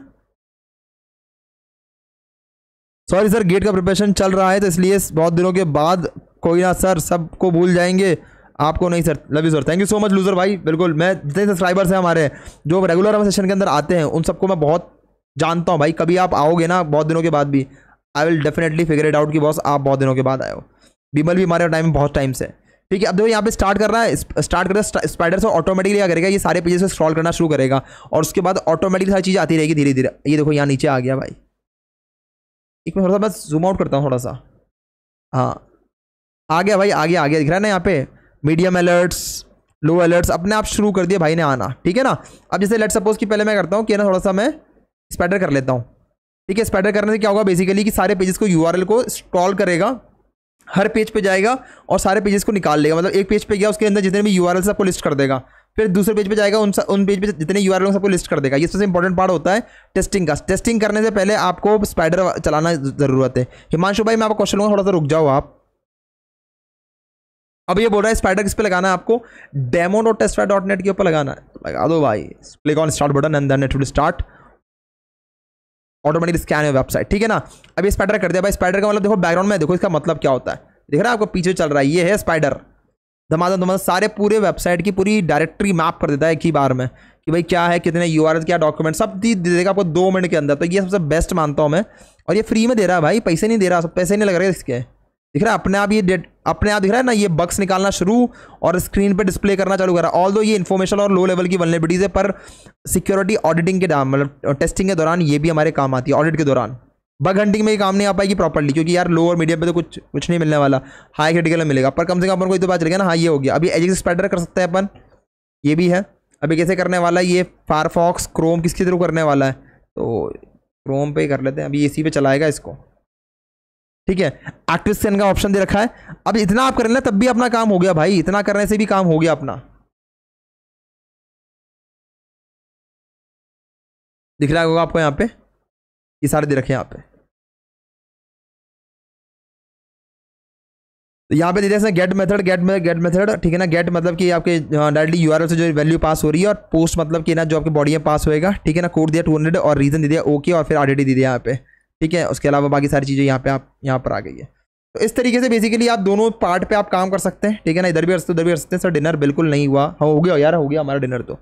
सॉरी सर गेट का प्रिपरेशन चल रहा है तो इसलिए बहुत दिनों के बाद कोई ना सर सबको भूल जाएंगे आपको नहीं sir love you sir thank you so much loser भाई बिल्कुल मैं जितने सब्सक्राइबर्स हैं हमारे जो रेगुलर हम सेशन के अंदर आते हैं उन सबको मैं बहुत जानता हूँ भाई कभी आप आओगे ना बहुत दिनों के बाद भी I will definitely figure it out कि बॉस आप बहुत दिनों के बाद आयो बिमल बीमल भी हमारे टाइम बहुत टाइम से ठीक है अब देखो यहाँ पे स्टार्ट कर रहा है स्टार्ट कर रहा है स्पाइडर से ऑटोमेटिकली क्या करेगा ये सारे पेजेस से स्क्रॉल करना शुरू करेगा और उसके बाद ऑटोमेटिकली सारी चीज़ आती रहेगी धीरे धीरे ये देखो यहाँ नीचे आ गया भाई एक मैं थोड़ा सा बस जूम आउट करता हूँ थोड़ा सा हाँ आ गया भाई आ गया आ गया दिख रहा है ना यहाँ पे मीडियम अलर्ट्स लो अलर्ट्स अपने आप शुरू कर दिए भाई ने आना ठीक है ना अब जैसे लेट सपोज कि पहले मैं करता हूँ कि ना थोड़ा सा मैं स्पैडर कर लेता हूँ ठीक है स्पैडर करने से क्या होगा बेसिकली कि सारे पेजेस को यू को स्क्रॉल करेगा हर पेज पे जाएगा और सारे पेजेस को निकाल लेगा मतलब एक पेज पे गया उसके अंदर जितने भी यू आर सबको लिस्ट कर देगा फिर दूसरे पेज पे जाएगा उन उन पेज पे जितने यू आर सबको लिस्ट कर देगा ये सबसे इंपॉर्टेंट पार्ट होता है टेस्टिंग का टेस्टिंग करने से पहले आपको स्पाइडर चलाना ज़रूरत है हिमांशु भाई मैं आपको क्वेश्चन लूँगा थोड़ा सा रुक जाओ आप अब ये बोल रहा है स्पाइडर किस पे लगाना है आपको डेमो डॉट टेस्ट नेट के ऊपर लगाना है लगा दो भाई click on start button and then it will start automatic scan है वेबसाइट ठीक है ना अभी स्पाइडर कर दिया भाई स्पाइडर का मतलब देखो बैकग्राउंड में देखो इसका मतलब क्या होता है देख रहा है आपको पीछे चल रहा है ये है स्पाइडर धमाधम धमाधम सारे पूरे वेबसाइट की पूरी डायरेक्टरी मैप कर देता है एक ही बार में कि भाई क्या है कितने यू क्या डॉक्यूमेंट सब दे देगा आपको दो मिनट के अंदर तो ये सबसे बेस्ट मानता हूँ मैं और ये फ्री में दे रहा है भाई पैसे नहीं दे रहा पैसे नहीं लग रहे इसके दिख रहा है अपने आप ये डेट अपने आप दिख रहा है ना ये बक्स निकालना शुरू और स्क्रीन पर डिस्प्ले करना चालू करा ऑल दो ये इन्फॉर्मेशन और लो लेवल की वनलेबिलिटीज़ है पर सिक्योरिटी ऑडिटिंग के मतलब टेस्टिंग के दौरान ये भी हमारे काम आती है ऑडिट के दौरान बग हंटिंग में ये काम नहीं आ पाएगी प्रॉपरली क्योंकि यार लो और मीडियम पे तो कुछ कुछ नहीं मिलने वाला हाई क्रिटिकल में मिलेगा पर कम से कम अपन को ये तो बात चलेगा ना हाँ ये हो गया अभी एजिक स्पैडर कर सकते हैं अपन ये भी है अभी कैसे करने वाला है ये फायरफॉक्स क्रोम किसके थ्रू करने वाला है तो क्रोम पे ही कर लेते हैं अभी इसी पे चलाएगा इसको ठीक है एक्टिव का ऑप्शन दे रखा है अब इतना आप कर लेना तब भी अपना काम हो गया भाई इतना करने से भी काम हो गया अपना दिख रहा होगा आपको यहाँ पे ये सारे दे रखे हैं यहाँ पे तो यहाँ पे दे देते हैं get method get method get method ठीक है ना गेट मतलब कि आपके डायरेक्टली हाँ, यू से जो वैल्यू पास हो रही है और पोस्ट मतलब कि ना जो आपके बॉडी में पास होएगा ठीक है ना कोड दिया टू हंड्रेड और रीजन दे दिया ओके और फिर आर डी दे दिया यहाँ पे ठीक है उसके अलावा बाकी सारी चीज़ें यहाँ पे आप यहाँ पर आ गई है तो इस तरीके से बेसिकली आप दोनों पार्ट पे आप काम कर सकते हैं ठीक है ना इधर भी कर सकते उधर भी कर सकते हैं सर डिनर बिल्कुल नहीं हुआ हाँ हो गया यार हो गया हमारा डिनर तो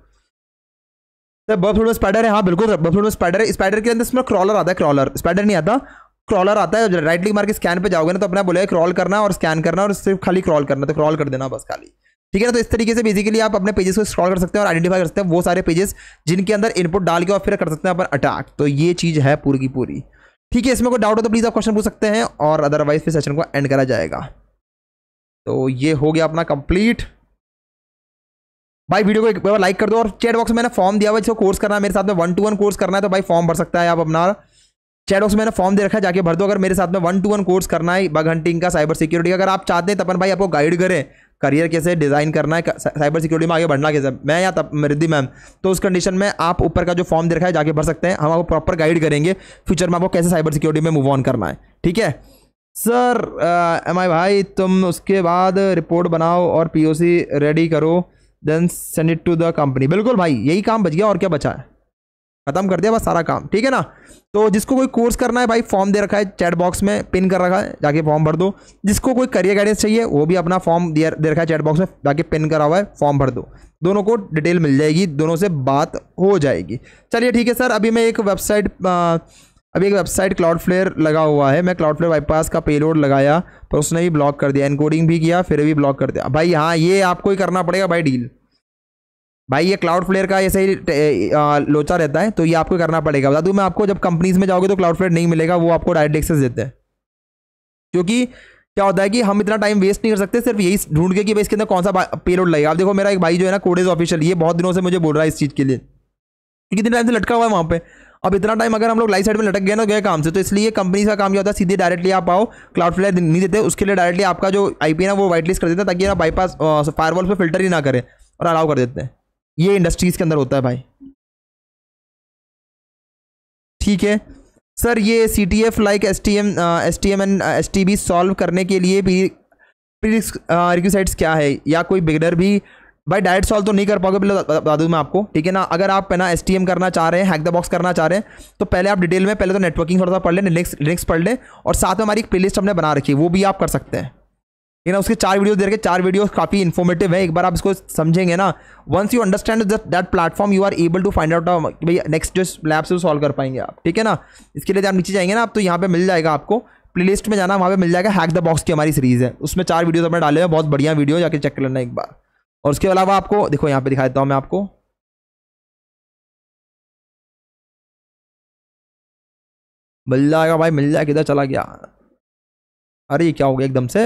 सर बर्फ थोड़ा स्पाइडर है हाँ बिल्कुल बर्फ थोड़ा स्पाइडर है स्पाइडर के अंदर इसमें क्रॉलर आता है क्रॉलर स्पाइडर नहीं आता क्रॉलर आता है राइट मार के स्कैन पर जाओगे ना तो अपना बोले क्रॉल करना और स्कैन करना और सिर्फ खाली क्रॉल करना तो क्रॉल कर देना बस खाली ठीक है ना तो इस तरीके से बेसिकली आप अपने पेजेस को स्क्रॉल कर सकते हैं और आइडेंटिफाई कर सकते हैं वो सारे पेजेस जिनके अंदर इनपुट डाल के और फिर कर सकते हैं अपन अटैक तो ये चीज़ है पूरी की पूरी ठीक है इसमें कोई डाउट हो तो प्लीज़ आप क्वेश्चन पूछ सकते हैं और अदरवाइज फिर सेशन को एंड करा जाएगा तो ये हो गया अपना कंप्लीट भाई वीडियो को एक बार लाइक कर दो और चैट बॉक्स में मैंने फॉर्म दिया हुआ जिसको कोर्स करना है मेरे साथ में वन टू वन कोर्स करना है तो भाई फॉर्म भर सकता है आप अपना चैट बॉक्स में मैंने फॉर्म दे रखा है जाके भर दो अगर मेरे साथ में वन टू वन कोर्स करना है बग हंटिंग का साइबर सिक्योरिटी अगर आप चाहते हैं तपन भाई आपको गाइड करें करियर कैसे डिज़ाइन करना है साइबर सिक्योरिटी में आगे बढ़ना कैसे मैं या रिद्धि मैम तो उस कंडीशन में आप ऊपर का जो फॉर्म दे रखा है जाके भर सकते हैं हम आपको प्रॉपर गाइड करेंगे फ्यूचर में आपको कैसे साइबर सिक्योरिटी में मूव ऑन करना है ठीक है सर एम आई भाई तुम उसके बाद रिपोर्ट बनाओ और सी रेडी करो then send it to the company बिल्कुल भाई यही काम बच गया और क्या बचा है खत्म कर दिया बस सारा काम ठीक है ना तो जिसको कोई कोर्स करना है भाई फॉर्म दे रखा है चैट बॉक्स में पिन कर रखा है जाके फॉर्म भर दो जिसको कोई करियर गाइडेंस चाहिए वो भी अपना फॉर्म दे रखा है चैट बॉक्स में जाके पिन करा हुआ है फॉर्म भर दो दोनों को डिटेल मिल जाएगी दोनों से बात हो जाएगी चलिए ठीक है सर अभी मैं एक वेबसाइट अभी एक वेबसाइट क्लाउड फ्लेयर लगा हुआ है मैं क्लाउड फ्लेयर बाईपास का पेलोड लगाया पर उसने भी ब्लॉक कर दिया एनकोडिंग भी किया फिर भी ब्लॉक कर दिया भाई हाँ ये आपको ही करना पड़ेगा भाई डील भाई ये क्लाउड फ्लेयर का ऐसे ही लोचा रहता है तो ये आपको करना पड़ेगा बता दू मैं आपको जब कंपनीज में जाओगे तो क्लाउड फ्लेयर नहीं मिलेगा वो आपको डायरेक्ट एक्सेस देते हैं क्योंकि क्या होता है कि हम इतना टाइम वेस्ट नहीं कर सकते सिर्फ यही ढूंढ के कि भाई इसके अंदर कौन सा पेलोड लगेगा आप देखो मेरा एक भाई जो है ना कोडेज ऑफिशियल ये बहुत दिनों से मुझे बोल रहा है इस चीज़ के लिए कितने टाइम से लटका हुआ है वहाँ पे अब इतना टाइम अगर हम लोग लाइट साइड में लटक गए ना गए काम से तो इसलिए कंपनी का काम क्या होता है सीधे डायरेक्टली आप आओ क्लाउड फ्लेयर नहीं देते उसके लिए डायरेक्टली आपका जो आई है ना वो वाइट लिस्ट कर देता है ताकि ना बाईपास फायरवॉल पर फिल्टर ही ना करें और अलाउ कर देते हैं ये इंडस्ट्रीज के अंदर होता है भाई ठीक है सर ये C T F like S T M S T M and S T B solve करने के लिए भी प्रीरिक्साइड्स क्या है या कोई बिगडर भी भाई डायरेक्ट सॉल्व तो नहीं कर पाओगे पहले बता दूँ मैं आपको ठीक है ना अगर आप है ना एस करना चाह रहे हैं हैक द बॉक्स करना चाह रहे हैं तो पहले आप डिटेल में पहले तो नेटवर्किंग थोड़ा सा पढ़ लें लिंक्स पढ़ लें और साथ में हमारी एक लिस्ट हमने बना रखी है वो भी आप कर सकते हैं ठीक है ना उसके चार वीडियो दे रखे चार वीडियो काफ़ी इन्फॉर्मेटिव है एक बार आप इसको समझेंगे ना once you understand that platform you are able to find out भाई नेक्स्ट जो लैब से सॉल्व कर पाएंगे आप ठीक है ना इसके लिए आप नीचे जाएंगे ना आप तो यहाँ पे मिल जाएगा आपको प्लेलिस्ट में जाना वहाँ पे मिल जाएगा हैक द बॉक्स की हमारी सीरीज़ है उसमें चार वीडियोस हमने तो डाले हैं बहुत बढ़िया वीडियो जाके चेक कर लेना एक बार और उसके अलावा आपको देखो यहाँ पे दिखा देता हूँ मैं आपको मिल जाएगा भाई मिल जाएगा किधर चला गया अरे ये क्या हो गया एकदम से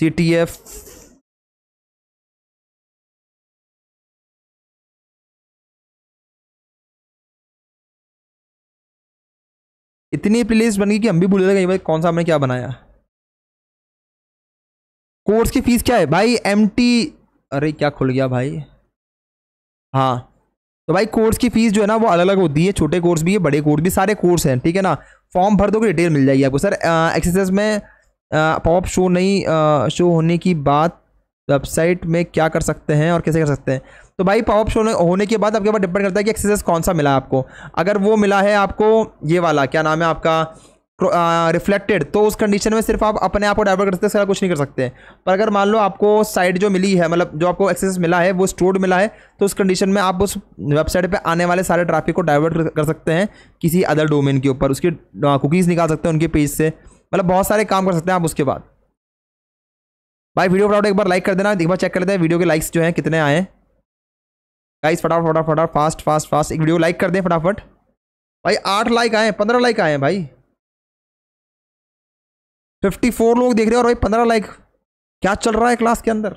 सी टी एफ इतनी प्लेस बन गई कि हम भी भूल गए भाई कौन सा हमने क्या बनाया कोर्स की फीस क्या है भाई एम अरे क्या खुल गया भाई हाँ तो भाई कोर्स की फीस जो है ना वो अलग अलग होती है छोटे कोर्स भी है बड़े कोर्स भी सारे कोर्स हैं ठीक है ना फॉर्म भर दो डिटेल मिल जाएगी आपको सर एक्सरसाइज में पॉपअप शो नहीं आ, शो होने की बात वेबसाइट में क्या कर सकते हैं और कैसे कर सकते हैं तो भाई पॉपअप शो होने के बाद आपके ऊपर डिपेंड करता है कि एक्सरसाइज कौन सा मिला है आपको अगर वो मिला है आपको ये वाला क्या नाम है आपका रिफ्लेक्टेड तो उस कंडीशन में सिर्फ आप अपने आप को डाइवर्ट कर सकते हैं कुछ नहीं कर सकते पर अगर मान लो आपको साइट जो मिली है मतलब जो आपको एक्सेस मिला है वो स्टोर्ड मिला है तो उस कंडीशन में आप उस वेबसाइट पे आने वाले सारे ट्रैफिक को डाइवर्ट कर सकते हैं किसी अदर डोमेन के ऊपर उसकी कुकीज़ निकाल सकते हैं उनके पेज से मतलब बहुत सारे काम कर सकते हैं आप उसके बाद भाई वीडियो फटाफट एक बार लाइक कर देना एक बार चेक कर लेते हैं वीडियो के लाइक्स जो हैं कितने आए हैं गाइस फटाफट फटाफट फटाफट फास्ट फास्ट फास्ट एक वीडियो लाइक कर दें फटाफट भाई आठ लाइक आए हैं पंद्रह लाइक आए हैं भाई फिफ्टी फोर लोग देख रहे हो और भाई पंद्रह लाइक क्या चल रहा है क्लास के अंदर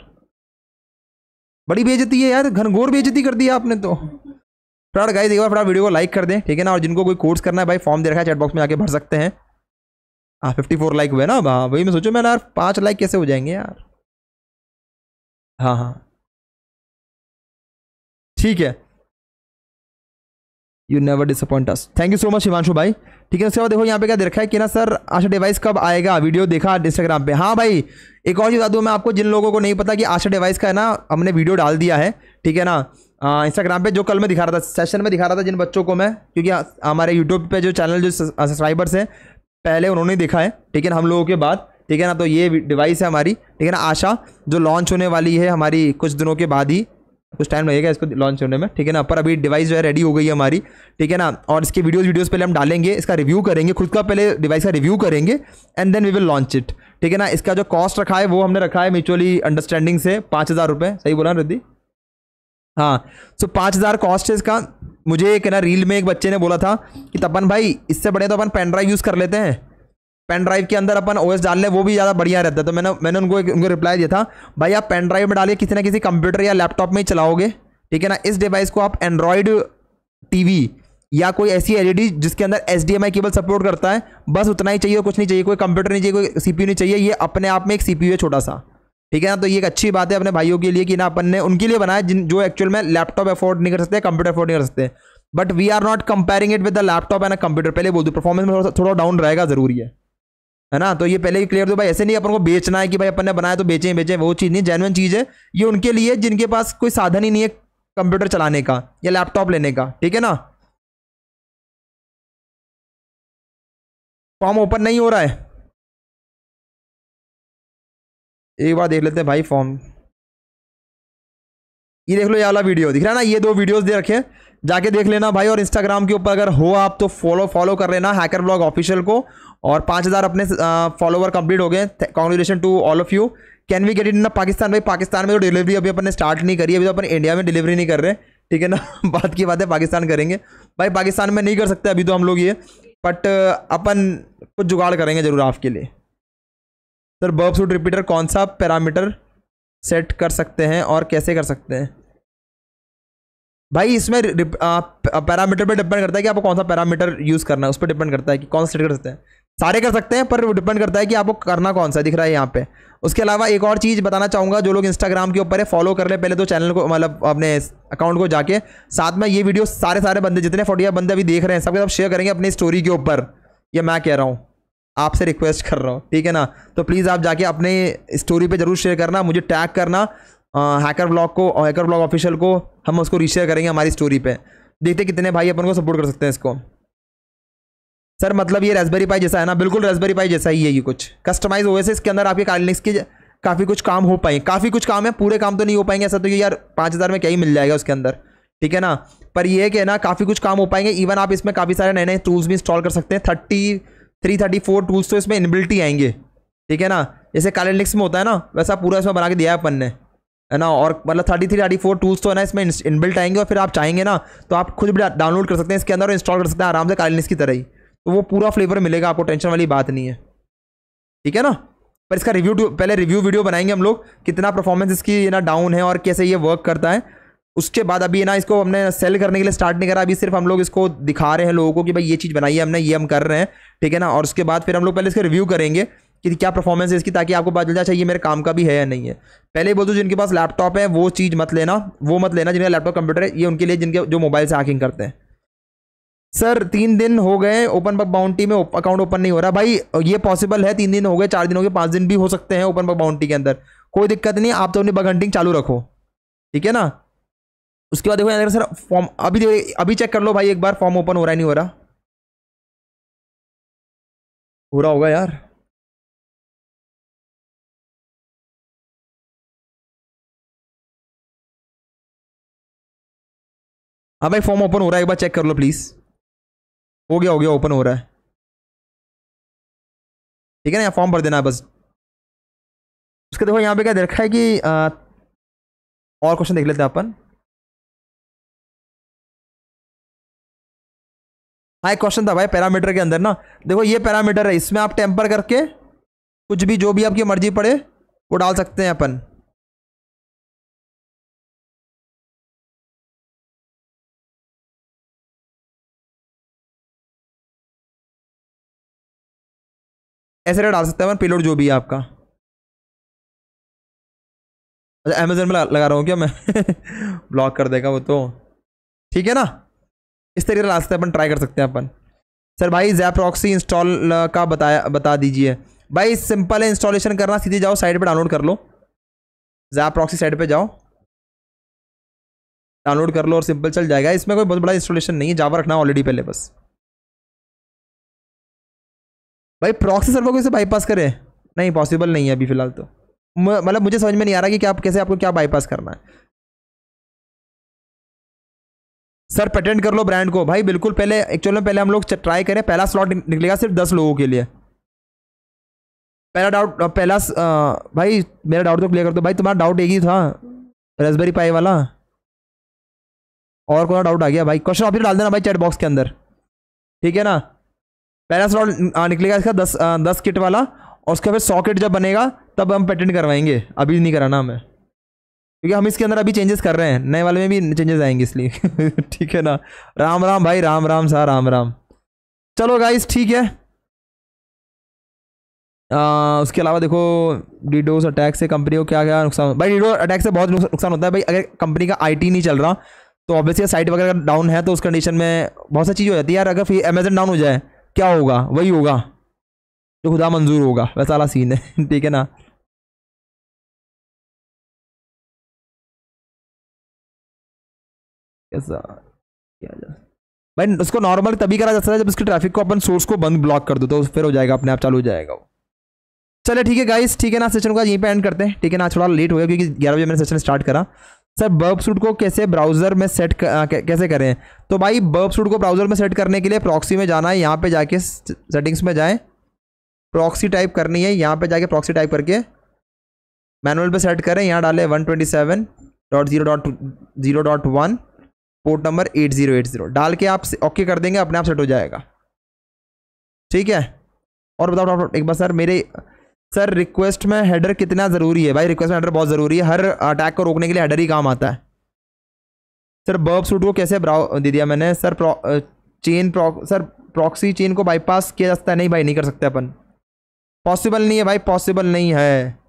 बड़ी बेजती है यार घनघोर बेजती कर दी है आपने तो फटाफट गाइस एक बार फटाफट वीडियो को लाइक कर दें ठीक है ना और जिनको कोई कोर्स करना है भाई फॉर्म दे रखा है चैटबॉक्स में आके भर सकते हैं हाँ फिफ्टी फोर लाइक हुए ना हाँ वही मैं सोचो मैंने यार पाँच लाइक कैसे हो जाएंगे यार हाँ हाँ ठीक है you never disappoint us thank you so much Himanshu भाई ठीक है उसके बाद देखो यहाँ पे क्या दे रखा है कि ना सर आशा डिवाइस कब आएगा वीडियो देखा इंस्टाग्राम पे हाँ भाई एक और चीज़ बता दूँ मैं आपको जिन लोगों को नहीं पता कि आशा डिवाइस का है ना हमने वीडियो डाल दिया है ठीक है ना इंस्टाग्राम पे जो कल मैं दिखा रहा था सेशन में दिखा रहा था जिन बच्चों को मैं क्योंकि हमारे यूट्यूब पे जो चैनल जो सब्सक्राइबर्स हैं पहले उन्होंने देखा है ठीक है ना हम लोगों के बाद ठीक है ना तो ये डिवाइस है हमारी ठीक है ना आशा जो लॉन्च होने वाली है हमारी कुछ दिनों के बाद ही कुछ टाइम लगेगा इसको लॉन्च होने में ठीक है ना पर अभी डिवाइस जो है रेडी हो गई है हमारी ठीक है ना और इसके वीडियोस वीडियोस पहले हम डालेंगे इसका रिव्यू करेंगे खुद का पहले डिवाइस का रिव्यू करेंगे and then we will launch it ठीक है ना इसका जो कॉस्ट रखा है वो हमने रखा है म्यूचुअली अंडरस्टैंडिंग से पाँच हज़ार रुपये सही बोला ना रिद्धि हाँ सो पाँच हज़ार कॉस्ट है इसका मुझे एक ना रील में एक बच्चे ने बोला था कि तपन भाई इससे बढ़िया तो अपन पेन ड्राइव यूज़ कर लेते हैं पेन ड्राइव के अंदर अपन ओएस डाल लें वो भी ज़्यादा बढ़िया रहता है तो मैंने मैंने उनको एक उनको रिप्लाई दिया था भाई आप पेन ड्राइव में डालिए किसी ना किसी कंप्यूटर या लैपटॉप में ही चलाओगे ठीक है ना इस डिवाइस को आप एंड्रॉयड टी या कोई ऐसी एल e जिसके अंदर एच डी केबल सपोर्ट करता है बस उतना ही चाहिए कुछ नहीं चाहिए कोई कंप्यूटर नहीं चाहिए कोई सी नहीं चाहिए ये अपने आप में एक सी है छोटा सा ठीक है ना तो ये एक अच्छी बात है अपने भाइयों के लिए कि ना अपन ने उनके लिए बनाया जिन जो एक्चुअल में लैपटॉप अफोर्ड नहीं कर सकते कंप्यूटर अफोर्ड नहीं कर सकते but we are not comparing it with the laptop and computer पहले बोल दो परफॉर्मेंस में थोड़ा डाउन रहेगा जरूरी है है ना तो ये पहले ही क्लियर दो भाई ऐसे नहीं अपन को बेचना है कि भाई अपन ने बनाया तो ही बेचे वो चीज़ नहीं जेनवन चीज़ है ये उनके लिए जिनके पास कोई साधन ही नहीं है कंप्यूटर चलाने का या लैपटॉप लेने का ठीक है ना फॉर्म ओपन नहीं हो रहा है एक बार देख लेते हैं भाई फॉर्म ये देख लो ये वाला वीडियो दिख रहा है ना ये दो वीडियोस दे रखे जाके देख लेना भाई और इंस्टाग्राम के ऊपर अगर हो आप तो फॉलो फॉलो कर लेना हैकर ब्लॉग ऑफिशियल को और पाँच हज़ार अपने फॉलोवर कंप्लीट हो गए congratulation to all of you can we get in ना पाकिस्तान भाई पाकिस्तान में तो डिलीवरी अभी अपने स्टार्ट नहीं करी अभी तो अपने इंडिया में डिलीवरी नहीं कर रहे ठीक है ना बात की बात है पाकिस्तान करेंगे भाई पाकिस्तान में नहीं कर सकते अभी तो हम लोग ये बट अपन कुछ जुगाड़ करेंगे ज़रूर आपके लिए सर बर्ब सूट रिपीटर कौन सा पैरामीटर सेट कर सकते हैं और कैसे कर सकते हैं भाई इसमें पैरामीटर पे डिपेंड करता है कि आपको कौन सा पैरामीटर यूज़ करना है उस पर डिपेंड करता है कि कौन सा सेट कर सकते हैं सारे कर सकते हैं पर डिपेंड करता है कि आपको करना कौन सा दिख रहा है यहाँ पे उसके अलावा एक और चीज़ बताना चाहूँगा जो लोग इंस्टाग्राम के ऊपर है फॉलो कर ले पहले तो चैनल को मतलब अपने अकाउंट को जाके साथ में ये वीडियो सारे सारे बंदे जितने फोटिया बंदे अभी देख रहे हैं सबके सब शेयर करेंगे अपनी स्टोरी के ऊपर ये मैं कह रहा हूँ आपसे रिक्वेस्ट कर रहा हूँ ठीक है ना तो प्लीज़ आप जाके अपने स्टोरी पे जरूर शेयर करना मुझे टैग करना हैकर ब्लॉग को हैकर ब्लॉग ऑफिशियल को हम उसको रीशेयर करेंगे हमारी स्टोरी पे देखते कितने भाई अपन को सपोर्ट कर सकते हैं इसको सर मतलब ये रेसबेरी पाई जैसा है ना बिल्कुल रेसबेरी पाई जैसा ही है ये कुछ कस्टमाइज हुए से इसके अंदर आपके कालिनिक्स के काफ़ी कुछ काम हो पाएंगे काफ़ी कुछ काम है पूरे काम तो नहीं हो पाएंगे ऐसा तो ये यार पाँच हज़ार में क्या ही मिल जाएगा उसके अंदर ठीक है ना पर ये कि ना काफ़ी कुछ काम हो पाएंगे इवन आप इसमें काफ़ी सारे नए नए टूल्स भी इंस्टॉल कर सकते हैं thirty three thirty four tools तो इसमें इनबिल्टी आएंगे ठीक है ना जैसे कैलेंडिक्स में होता है ना वैसा पूरा इसमें बना के दिया है अपन ने है ना और मतलब thirty three thirty four tools तो है ना इसमें इनबिल्ट आएंगे और फिर आप चाहेंगे ना तो आप खुद भी डाउनलोड कर सकते हैं इसके अंदर और इंस्टॉल कर सकते हैं आराम से कैलेंडिक्स की तरह ही तो वो पूरा फ्लेवर मिलेगा आपको टेंशन वाली बात नहीं है ठीक है ना पर इसका रिव्यू पहले रिव्यू वीडियो बनाएंगे हम लोग कितना परफॉर्मेंस इसकी ना डाउन है और कैसे ये वर्क करता है उसके बाद अभी ना इसको हमने सेल करने के लिए स्टार्ट नहीं करा अभी सिर्फ हम लोग इसको दिखा रहे हैं लोगों को कि भाई ये चीज़ बनाई है हमने ये हम कर रहे हैं ठीक है ना और उसके बाद फिर हम लोग पहले इसके रिव्यू करेंगे कि क्या परफॉर्मेंस है इसकी ताकि आपको पता चल जाए अच्छा, ये मेरे काम का भी है या नहीं है पहले ही बोल दो जिनके पास लैपटॉप है वो चीज़ मत लेना वो मत लेना जिनका लैपटॉप कंप्यूटर है ये उनके लिए जिनके जो मोबाइल से हैकिंग करते हैं सर तीन दिन हो गए ओपन बक बाउंटी में अकाउंट ओपन नहीं हो रहा भाई ये पॉसिबल है तीन दिन हो गए चार दिन हो गए पाँच दिन भी हो सकते हैं ओपन बक बाउंटी के अंदर कोई दिक्कत नहीं आप तो अपनी बग हंटिंग चालू रखो ठीक है ना उसके बाद देखो यहाँ सर फॉर्म अभी देखो अभी चेक कर लो भाई एक बार फॉर्म ओपन हो रहा है नहीं हो रहा हो रहा होगा यार हाँ भाई फॉर्म ओपन हो रहा है एक बार चेक कर लो प्लीज़ हो गया हो गया ओपन हो रहा है ठीक है ना यहाँ फॉर्म भर देना है बस उसके देखो यहाँ पे क्या देखा है कि आ, और क्वेश्चन देख लेते हैं अपन हाँ एक क्वेश्चन था भाई पैरामीटर के अंदर ना देखो ये पैरामीटर है इसमें आप टेम्पर करके कुछ भी जो भी आपकी मर्जी पड़े वो डाल सकते हैं अपन ऐसे डाल सकते हैं अपन पिलोड जो भी है आपका अच्छा अमेजोन में लगा रहा हूँ क्या मैं ब्लॉक कर देगा वो तो ठीक है ना इस तरीके का रास्ते अपन ट्राई कर सकते हैं अपन सर भाई जैप्रॉक्सी इंस्टॉल का बताया बता दीजिए भाई सिंपल है इंस्टॉलेशन करना सीधे जाओ साइट पर डाउनलोड कर लो जैप्रॉक्सी साइट पर जाओ डाउनलोड कर लो और सिंपल चल जाएगा इसमें कोई बहुत बड़ा इंस्टॉलेशन नहीं है जावा रखना ऑलरेडी पहले बस भाई प्रॉक्सी सर्वर को इसे बाईपास करें नहीं पॉसिबल नहीं है अभी फ़िलहाल तो मतलब मुझे समझ में नहीं आ रहा कि क्या कैसे आपको क्या बाईपास करना है सर पेटेंट कर लो ब्रांड को भाई बिल्कुल पहले एक्चुअल में पहले हम लोग ट्राई करें पहला स्लॉट निकलेगा सिर्फ दस लोगों के लिए पहला डाउट पहला आ, भाई मेरा डाउट तो क्लियर कर दो भाई तुम्हारा डाउट एक ही था रेसबेरी पाई वाला और कौन डाउट आ गया भाई क्वेश्चन आप डाल देना भाई चैट बॉक्स के अंदर ठीक है ना पहला स्लॉट निकलेगा इसका दस दस किट वाला और उसके बाद सौ किट जब बनेगा तब हम पेटेंट करवाएंगे अभी नहीं कराना हमें क्योंकि हम इसके अंदर अभी चेंजेस कर रहे हैं नए वाले में भी चेंजेस आएंगे इसलिए ठीक है ना राम राम भाई राम राम सा राम राम चलो गाइस ठीक है आ, उसके अलावा देखो डीडोस अटैक से कंपनी को क्या क्या नुकसान भाई डीडो अटैक से बहुत नुकसान होता है भाई अगर कंपनी का आईटी नहीं चल रहा तो ऑब्वियसली साइट वगैरह डाउन है तो उस कंडीशन में बहुत सारी चीज़ हो जाती है यार अगर फिर अमेजन डाउन हो जाए क्या होगा वही होगा जो खुदा मंजूर होगा वैसा वाला सीन है ठीक है ना जा भाई उसको नॉर्मल तभी करा जा सकता है जब उसकी ट्रैफिक को अपन सोर्स को बंद ब्लॉक कर दो तो फिर हो जाएगा अपने आप चालू हो जाएगा वो चले ठीक है गाइस ठीक है ना सेशन का यहीं पे एंड करते हैं ठीक है ना थोड़ा लेट हो गया क्योंकि ग्यारह बजे मैंने सेशन स्टार्ट करा सर बर्ब सूट को कैसे ब्राउज़र में सेट कैसे करें तो भाई बर्ब सूट को ब्राउज़र में सेट करने के लिए प्रॉक्सी में जाना है यहाँ पे जाके सेटिंग्स में जाएं प्रॉक्सी टाइप करनी है यहाँ पे जाके प्रॉक्सी टाइप करके मैनुअल पे सेट करें यहाँ डालें one twenty seven dot zero dot zero dot one port number eight zero eight zero डाल के आप ओके कर देंगे अपने आप सेट हो जाएगा ठीक है और बताओ डॉक्टर एक बार सर मेरे सर रिक्वेस्ट में हेडर कितना ज़रूरी है भाई रिक्वेस्ट में हेडर बहुत ज़रूरी है हर अटैक को रोकने के लिए हेडर ही काम आता है सर बर्ब सूट को कैसे ब्राउ दे दिया मैंने सर प्रो चेन प्रो सर प्रॉक्सी चेन को बाईपास किया जा सकता है नहीं भाई नहीं कर सकते अपन पॉसिबल नहीं है भाई पॉसिबल नहीं है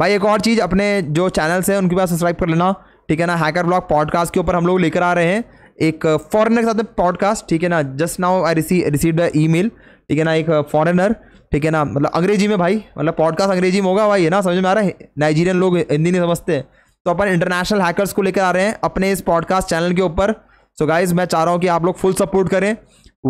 भाई एक और चीज़ अपने जो चैनल्स हैं उनके पास सब्सक्राइब कर लेना ठीक है ना हैकर ब्लॉग पॉडकास्ट के ऊपर हम लोग लेकर आ रहे हैं एक फॉरेनर के साथ पॉडकास्ट ठीक है ना जस्ट नाउ आई रिसी रिसीव द ई मेल ठीक है ना एक फॉरेनर ठीक है ना मतलब अंग्रेजी में भाई मतलब पॉडकास्ट अंग्रेजी में होगा भाई है ना समझ में आ रहा है नाइजीरियन लोग हिंदी नहीं समझते तो अपन इंटरनेशनल हैकर्स को लेकर आ रहे हैं अपने इस पॉडकास्ट चैनल के ऊपर सो गाइज मैं चाह रहा हूँ कि आप लोग फुल सपोर्ट करें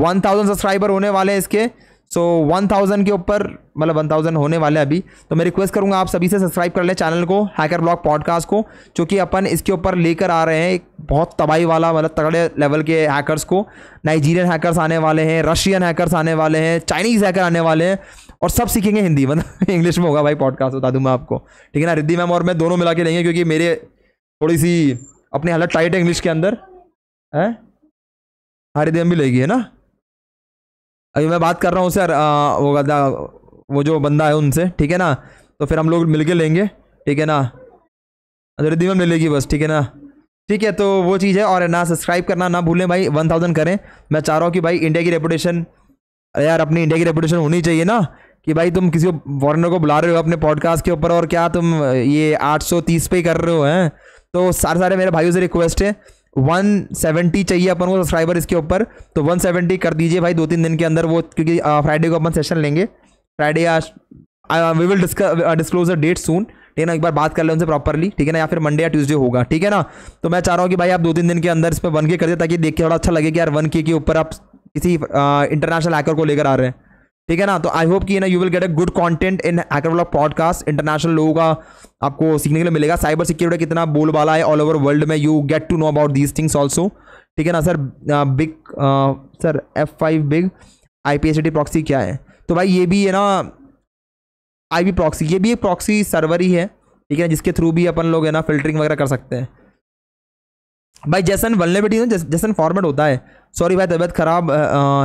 वन थाउजेंड सब्सक्राइबर होने वाले हैं इसके सो वन थाउजेंड के ऊपर मतलब वन थाउजेंड होने वाले अभी तो मैं रिक्वेस्ट करूंगा आप सभी से सब्सक्राइब कर लें चैनल को हैकर ब्लॉग पॉडकास्ट को क्योंकि अपन इसके ऊपर लेकर आ रहे हैं एक बहुत तबाही वाला मतलब तगड़े लेवल के हैकर्स को नाइजीरियन हैकर्स आने वाले हैं रशियन हैकर्स आने वाले हैं चाइनीज़ हैकर आने वाले हैं और सब सीखेंगे हिंदी मतलब इंग्लिश में होगा भाई पॉडकास्ट बता दूँ मैं आपको ठीक है ना रिद्धि मैम और मैं दोनों मिला के लेंगे क्योंकि मेरे थोड़ी सी अपनी हालत टाइट है इंग्लिश के अंदर है हरिदेव हाँ, भी लेगी है ना अभी मैं बात कर रहा हूँ सर वो गदा वो जो बंदा है उनसे ठीक है ना तो फिर हम लोग मिल के लेंगे ठीक है ना रिद्धि में मिलेगी बस ठीक है ना ठीक है तो वो चीज़ है और ना सब्सक्राइब करना ना भूलें भाई वन थाउजेंड करें मैं चाह रहा हूँ कि भाई इंडिया की रेपुटेशन यार अपनी इंडिया की रेपुटेशन होनी चाहिए ना कि भाई तुम किसी फॉरनर को बुला रहे हो अपने पॉडकास्ट के ऊपर और क्या तुम ये आठ पे ही कर रहे हो हैं तो सारे सारे मेरे भाइयों से रिक्वेस्ट है 170 चाहिए अपन को सब्सक्राइबर इसके ऊपर तो 170 कर दीजिए भाई दो तीन दिन के अंदर वो क्योंकि फ्राइडे को अपन सेशन लेंगे फ्राइडे या we will disclose a date soon ठीक है ना एक बार बात कर लें उनसे प्रॉपरली ठीक है ना या फिर मंडे या ट्यूसडे होगा ठीक है ना तो मैं चाह रहा हूँ कि भाई आप दो तीन दिन के अंदर इस पर वन के कर दे ताकि देख के थोड़ा अच्छा लगे कि यार वन के ऊपर आप किसी इंटरनेशनल हैकर को लेकर आ रहे हैं ठीक है ना तो आई होप कि ना you will get a good content in hacker blog podcast international लोगों का आपको सीखने के लिए मिलेगा साइबर सिक्योरिटी कितना बोलबाला है ऑल ओवर वर्ल्ड में you get to know about these things also ठीक है ना sir big sir F five big I P S D proxy क्या है तो भाई ये भी है ना आई बी प्रॉक्सी ये भी एक प्रॉक्सी सर्वर ही है ठीक है जिसके थ्रू भी अपन लोग है ना फिल्टरिंग वगैरह कर सकते हैं भाई जैसन बेटी ना जैसन फॉर्मेट होता है सॉरी भाई तबियत ख़राब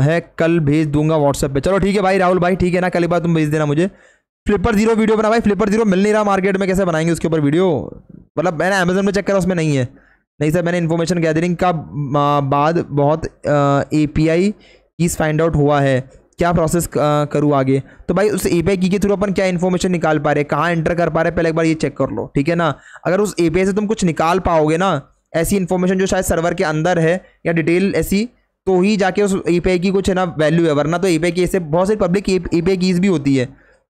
है कल भेज दूंगा व्हाट्सएप पे चलो ठीक है भाई राहुल भाई ठीक है ना कल एक बार तुम भेज देना मुझे फ्लिपर जीरो वीडियो बना भाई फ्लिपर जीरो मिल नहीं रहा मार्केट में कैसे बनाएंगे उसके ऊपर वीडियो मतलब मैंने अमेजोन में चेक करा उसमें नहीं है नहीं सर मैंने इन्फॉर्मेशन गैदरिंग का बाद बहुत A P I keys find out हुआ है क्या प्रोसेस करूँ आगे तो भाई उस ए पी आई की के थ्रू अपन क्या इन्फॉर्मेशन निकाल पा रहे हैं कहाँ एंटर कर पा रहे हैं पहले एक बार ये चेक कर लो ठीक है ना अगर उस ए पी आई से तुम कुछ निकाल पाओगे ना ऐसी इन्फॉर्मेशन जो शायद सर्वर के अंदर है या डिटेल ऐसी तो ही जाके उस ई e की कुछ है ना वैल्यू है वरना तो ई e की ऐसे बहुत सारी पब्लिक ई आई कीज़ भी होती है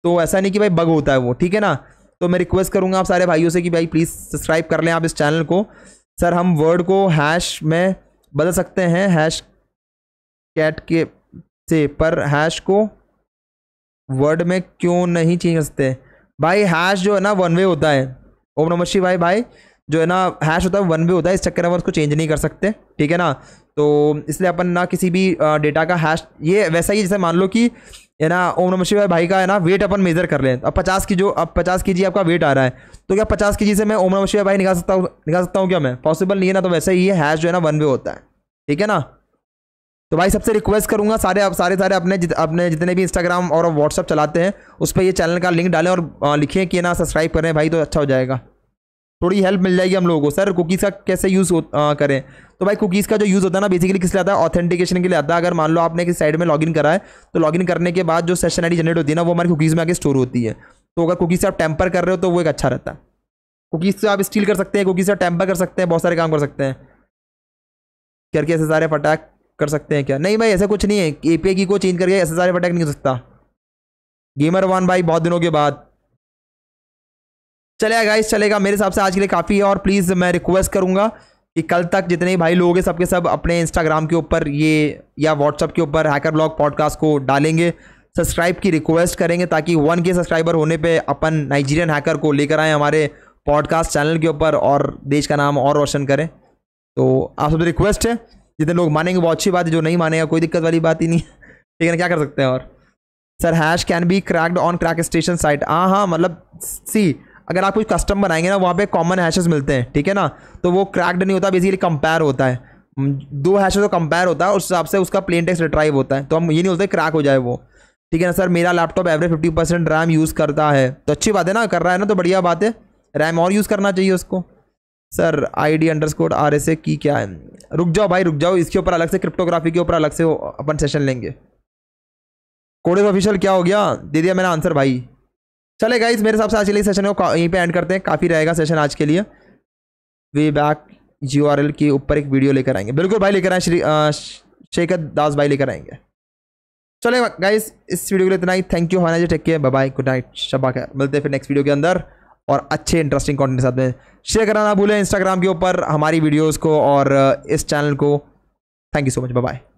तो ऐसा नहीं कि भाई बग होता है वो ठीक है ना तो मैं रिक्वेस्ट करूँगा आप सारे भाइयों से कि भाई प्लीज़ सब्सक्राइब कर लें आप इस चैनल को सर हम वर्ड को हैश में बदल सकते हैं हैश कैट के से पर हैश को वर्ड में क्यों नहीं चेंज सकते भाई हैश जो है ना वन वे होता है ओम नमः भाई, भाई जो है ना हैश होता है वन वे होता है इस चक्कर में उसको चेंज नहीं कर सकते ठीक है ना तो इसलिए अपन ना किसी भी डेटा का हैश ये वैसा ही जैसे मान लो कि है ना ओम नम शिवाय भाई का है ना वेट अपन मेजर कर लें अब पचास की जो अब पचास के जी आपका वेट आ रहा है तो क्या पचास के जी से मैं ओम नम शिवाय भाई निकाल सकता हूँ निकाल सकता हूँ क्या मैं पॉसिबल नहीं है ना तो वैसे ही ये हैश जो है ना वन वे होता है ठीक है ना तो भाई सबसे रिक्वेस्ट करूँगा सारे आप सारे सारे अपने जित, अपने जितने भी इंस्टाग्राम और व्हाट्सअप चलाते हैं उस पर ये चैनल का लिंक डालें और लिखें कि ना सब्सक्राइब करें भाई तो अच्छा हो जाएगा थोड़ी हेल्प मिल जाएगी हम लोगों को सर कुकीज़ का कैसे यूज़ करें तो भाई कुकीज़ का जो यूज़ होता है ना बेसिकली किस लिए आता है ऑथेंटिकेशन के लिए आता है अगर मान लो आपने किसी साइड में लॉगिन करा है तो लॉगिन करने के बाद जो सेशन आई जनरेट होती है ना वो हमारी कुकीज़ में आगे स्टोर होती है तो अगर कुकीज़ से आप टेम्पर कर रहे हो तो वो एक अच्छा रहता है कुकीज़ से आप स्टील कर सकते हैं कुकीज़ से टेम्पर कर सकते हैं बहुत सारे काम कर सकते हैं करके ऐसे सारे फटाक कर सकते हैं क्या नहीं भाई ऐसा कुछ नहीं है ए की को चेंज करके ऐसे सारे फटाक नहीं हो सकता गेमर वन भाई बहुत दिनों के बाद चलेगा गाइस चलेगा मेरे हिसाब से आज के लिए काफ़ी है और प्लीज़ मैं रिक्वेस्ट करूँगा कि कल तक जितने भाई लोग हैं सबके सब अपने इंस्टाग्राम के ऊपर ये या व्हाट्सअप के ऊपर हैकर ब्लॉग पॉडकास्ट को डालेंगे सब्सक्राइब की रिक्वेस्ट करेंगे ताकि वन के सब्सक्राइबर होने पे अपन नाइजीरियन हैकर को लेकर आएँ हमारे पॉडकास्ट चैनल के ऊपर और देश का नाम और रोशन करें तो आप सबसे रिक्वेस्ट तो है जितने लोग मानेंगे वो अच्छी बात है जो नहीं मानेगा कोई दिक्कत वाली बात ही नहीं ठीक है ना क्या कर सकते हैं और sir hash can be cracked on crack station site हाँ हाँ मतलब सी अगर आप कुछ कस्टम बनाएंगे ना वहाँ पे कॉमन हैशेस मिलते हैं ठीक है ना तो वो क्रैक्ड नहीं होता बेसिकली कंपेयर होता है दो हैश तो कंपेयर होता है उस हिसाब से उसका प्लेन टेक्स रिट्राइव होता है तो हम ये नहीं बोलते क्रैक हो जाए वो ठीक है ना सर मेरा laptop average fifty percent RAM use करता है तो अच्छी बात है ना कर रहा है ना तो बढ़िया बात है रैम और यूज़ करना चाहिए उसको sir I D underscore R S A की क्या है रुक जाओ भाई रुक जाओ इसके ऊपर अलग से क्रिप्टोग्राफी के ऊपर अलग से अपन सेशन लेंगे कोडेज ऑफिशियल क्या हो गया दे दिया मैंने आंसर भाई चले गाइज मेरे हिसाब से आज के लिए सेशन को यहीं पे एंड करते हैं काफ़ी रहेगा सेशन आज के लिए वे बैक जी के ऊपर एक वीडियो लेकर आएंगे बिल्कुल भाई लेकर आए श्री शेखर दास भाई लेकर आएंगे चले गाइज इस वीडियो के लिए इतना ही थैंक यू होना जी take care bye good night शबा खैर मिलते हैं फिर नेक्स्ट वीडियो के अंदर और अच्छे इंटरेस्टिंग कॉन्टेंट के साथ में शेयर करना ना भूलें इंस्टाग्राम के ऊपर हमारी वीडियोज़ को और इस चैनल को thank you so much bye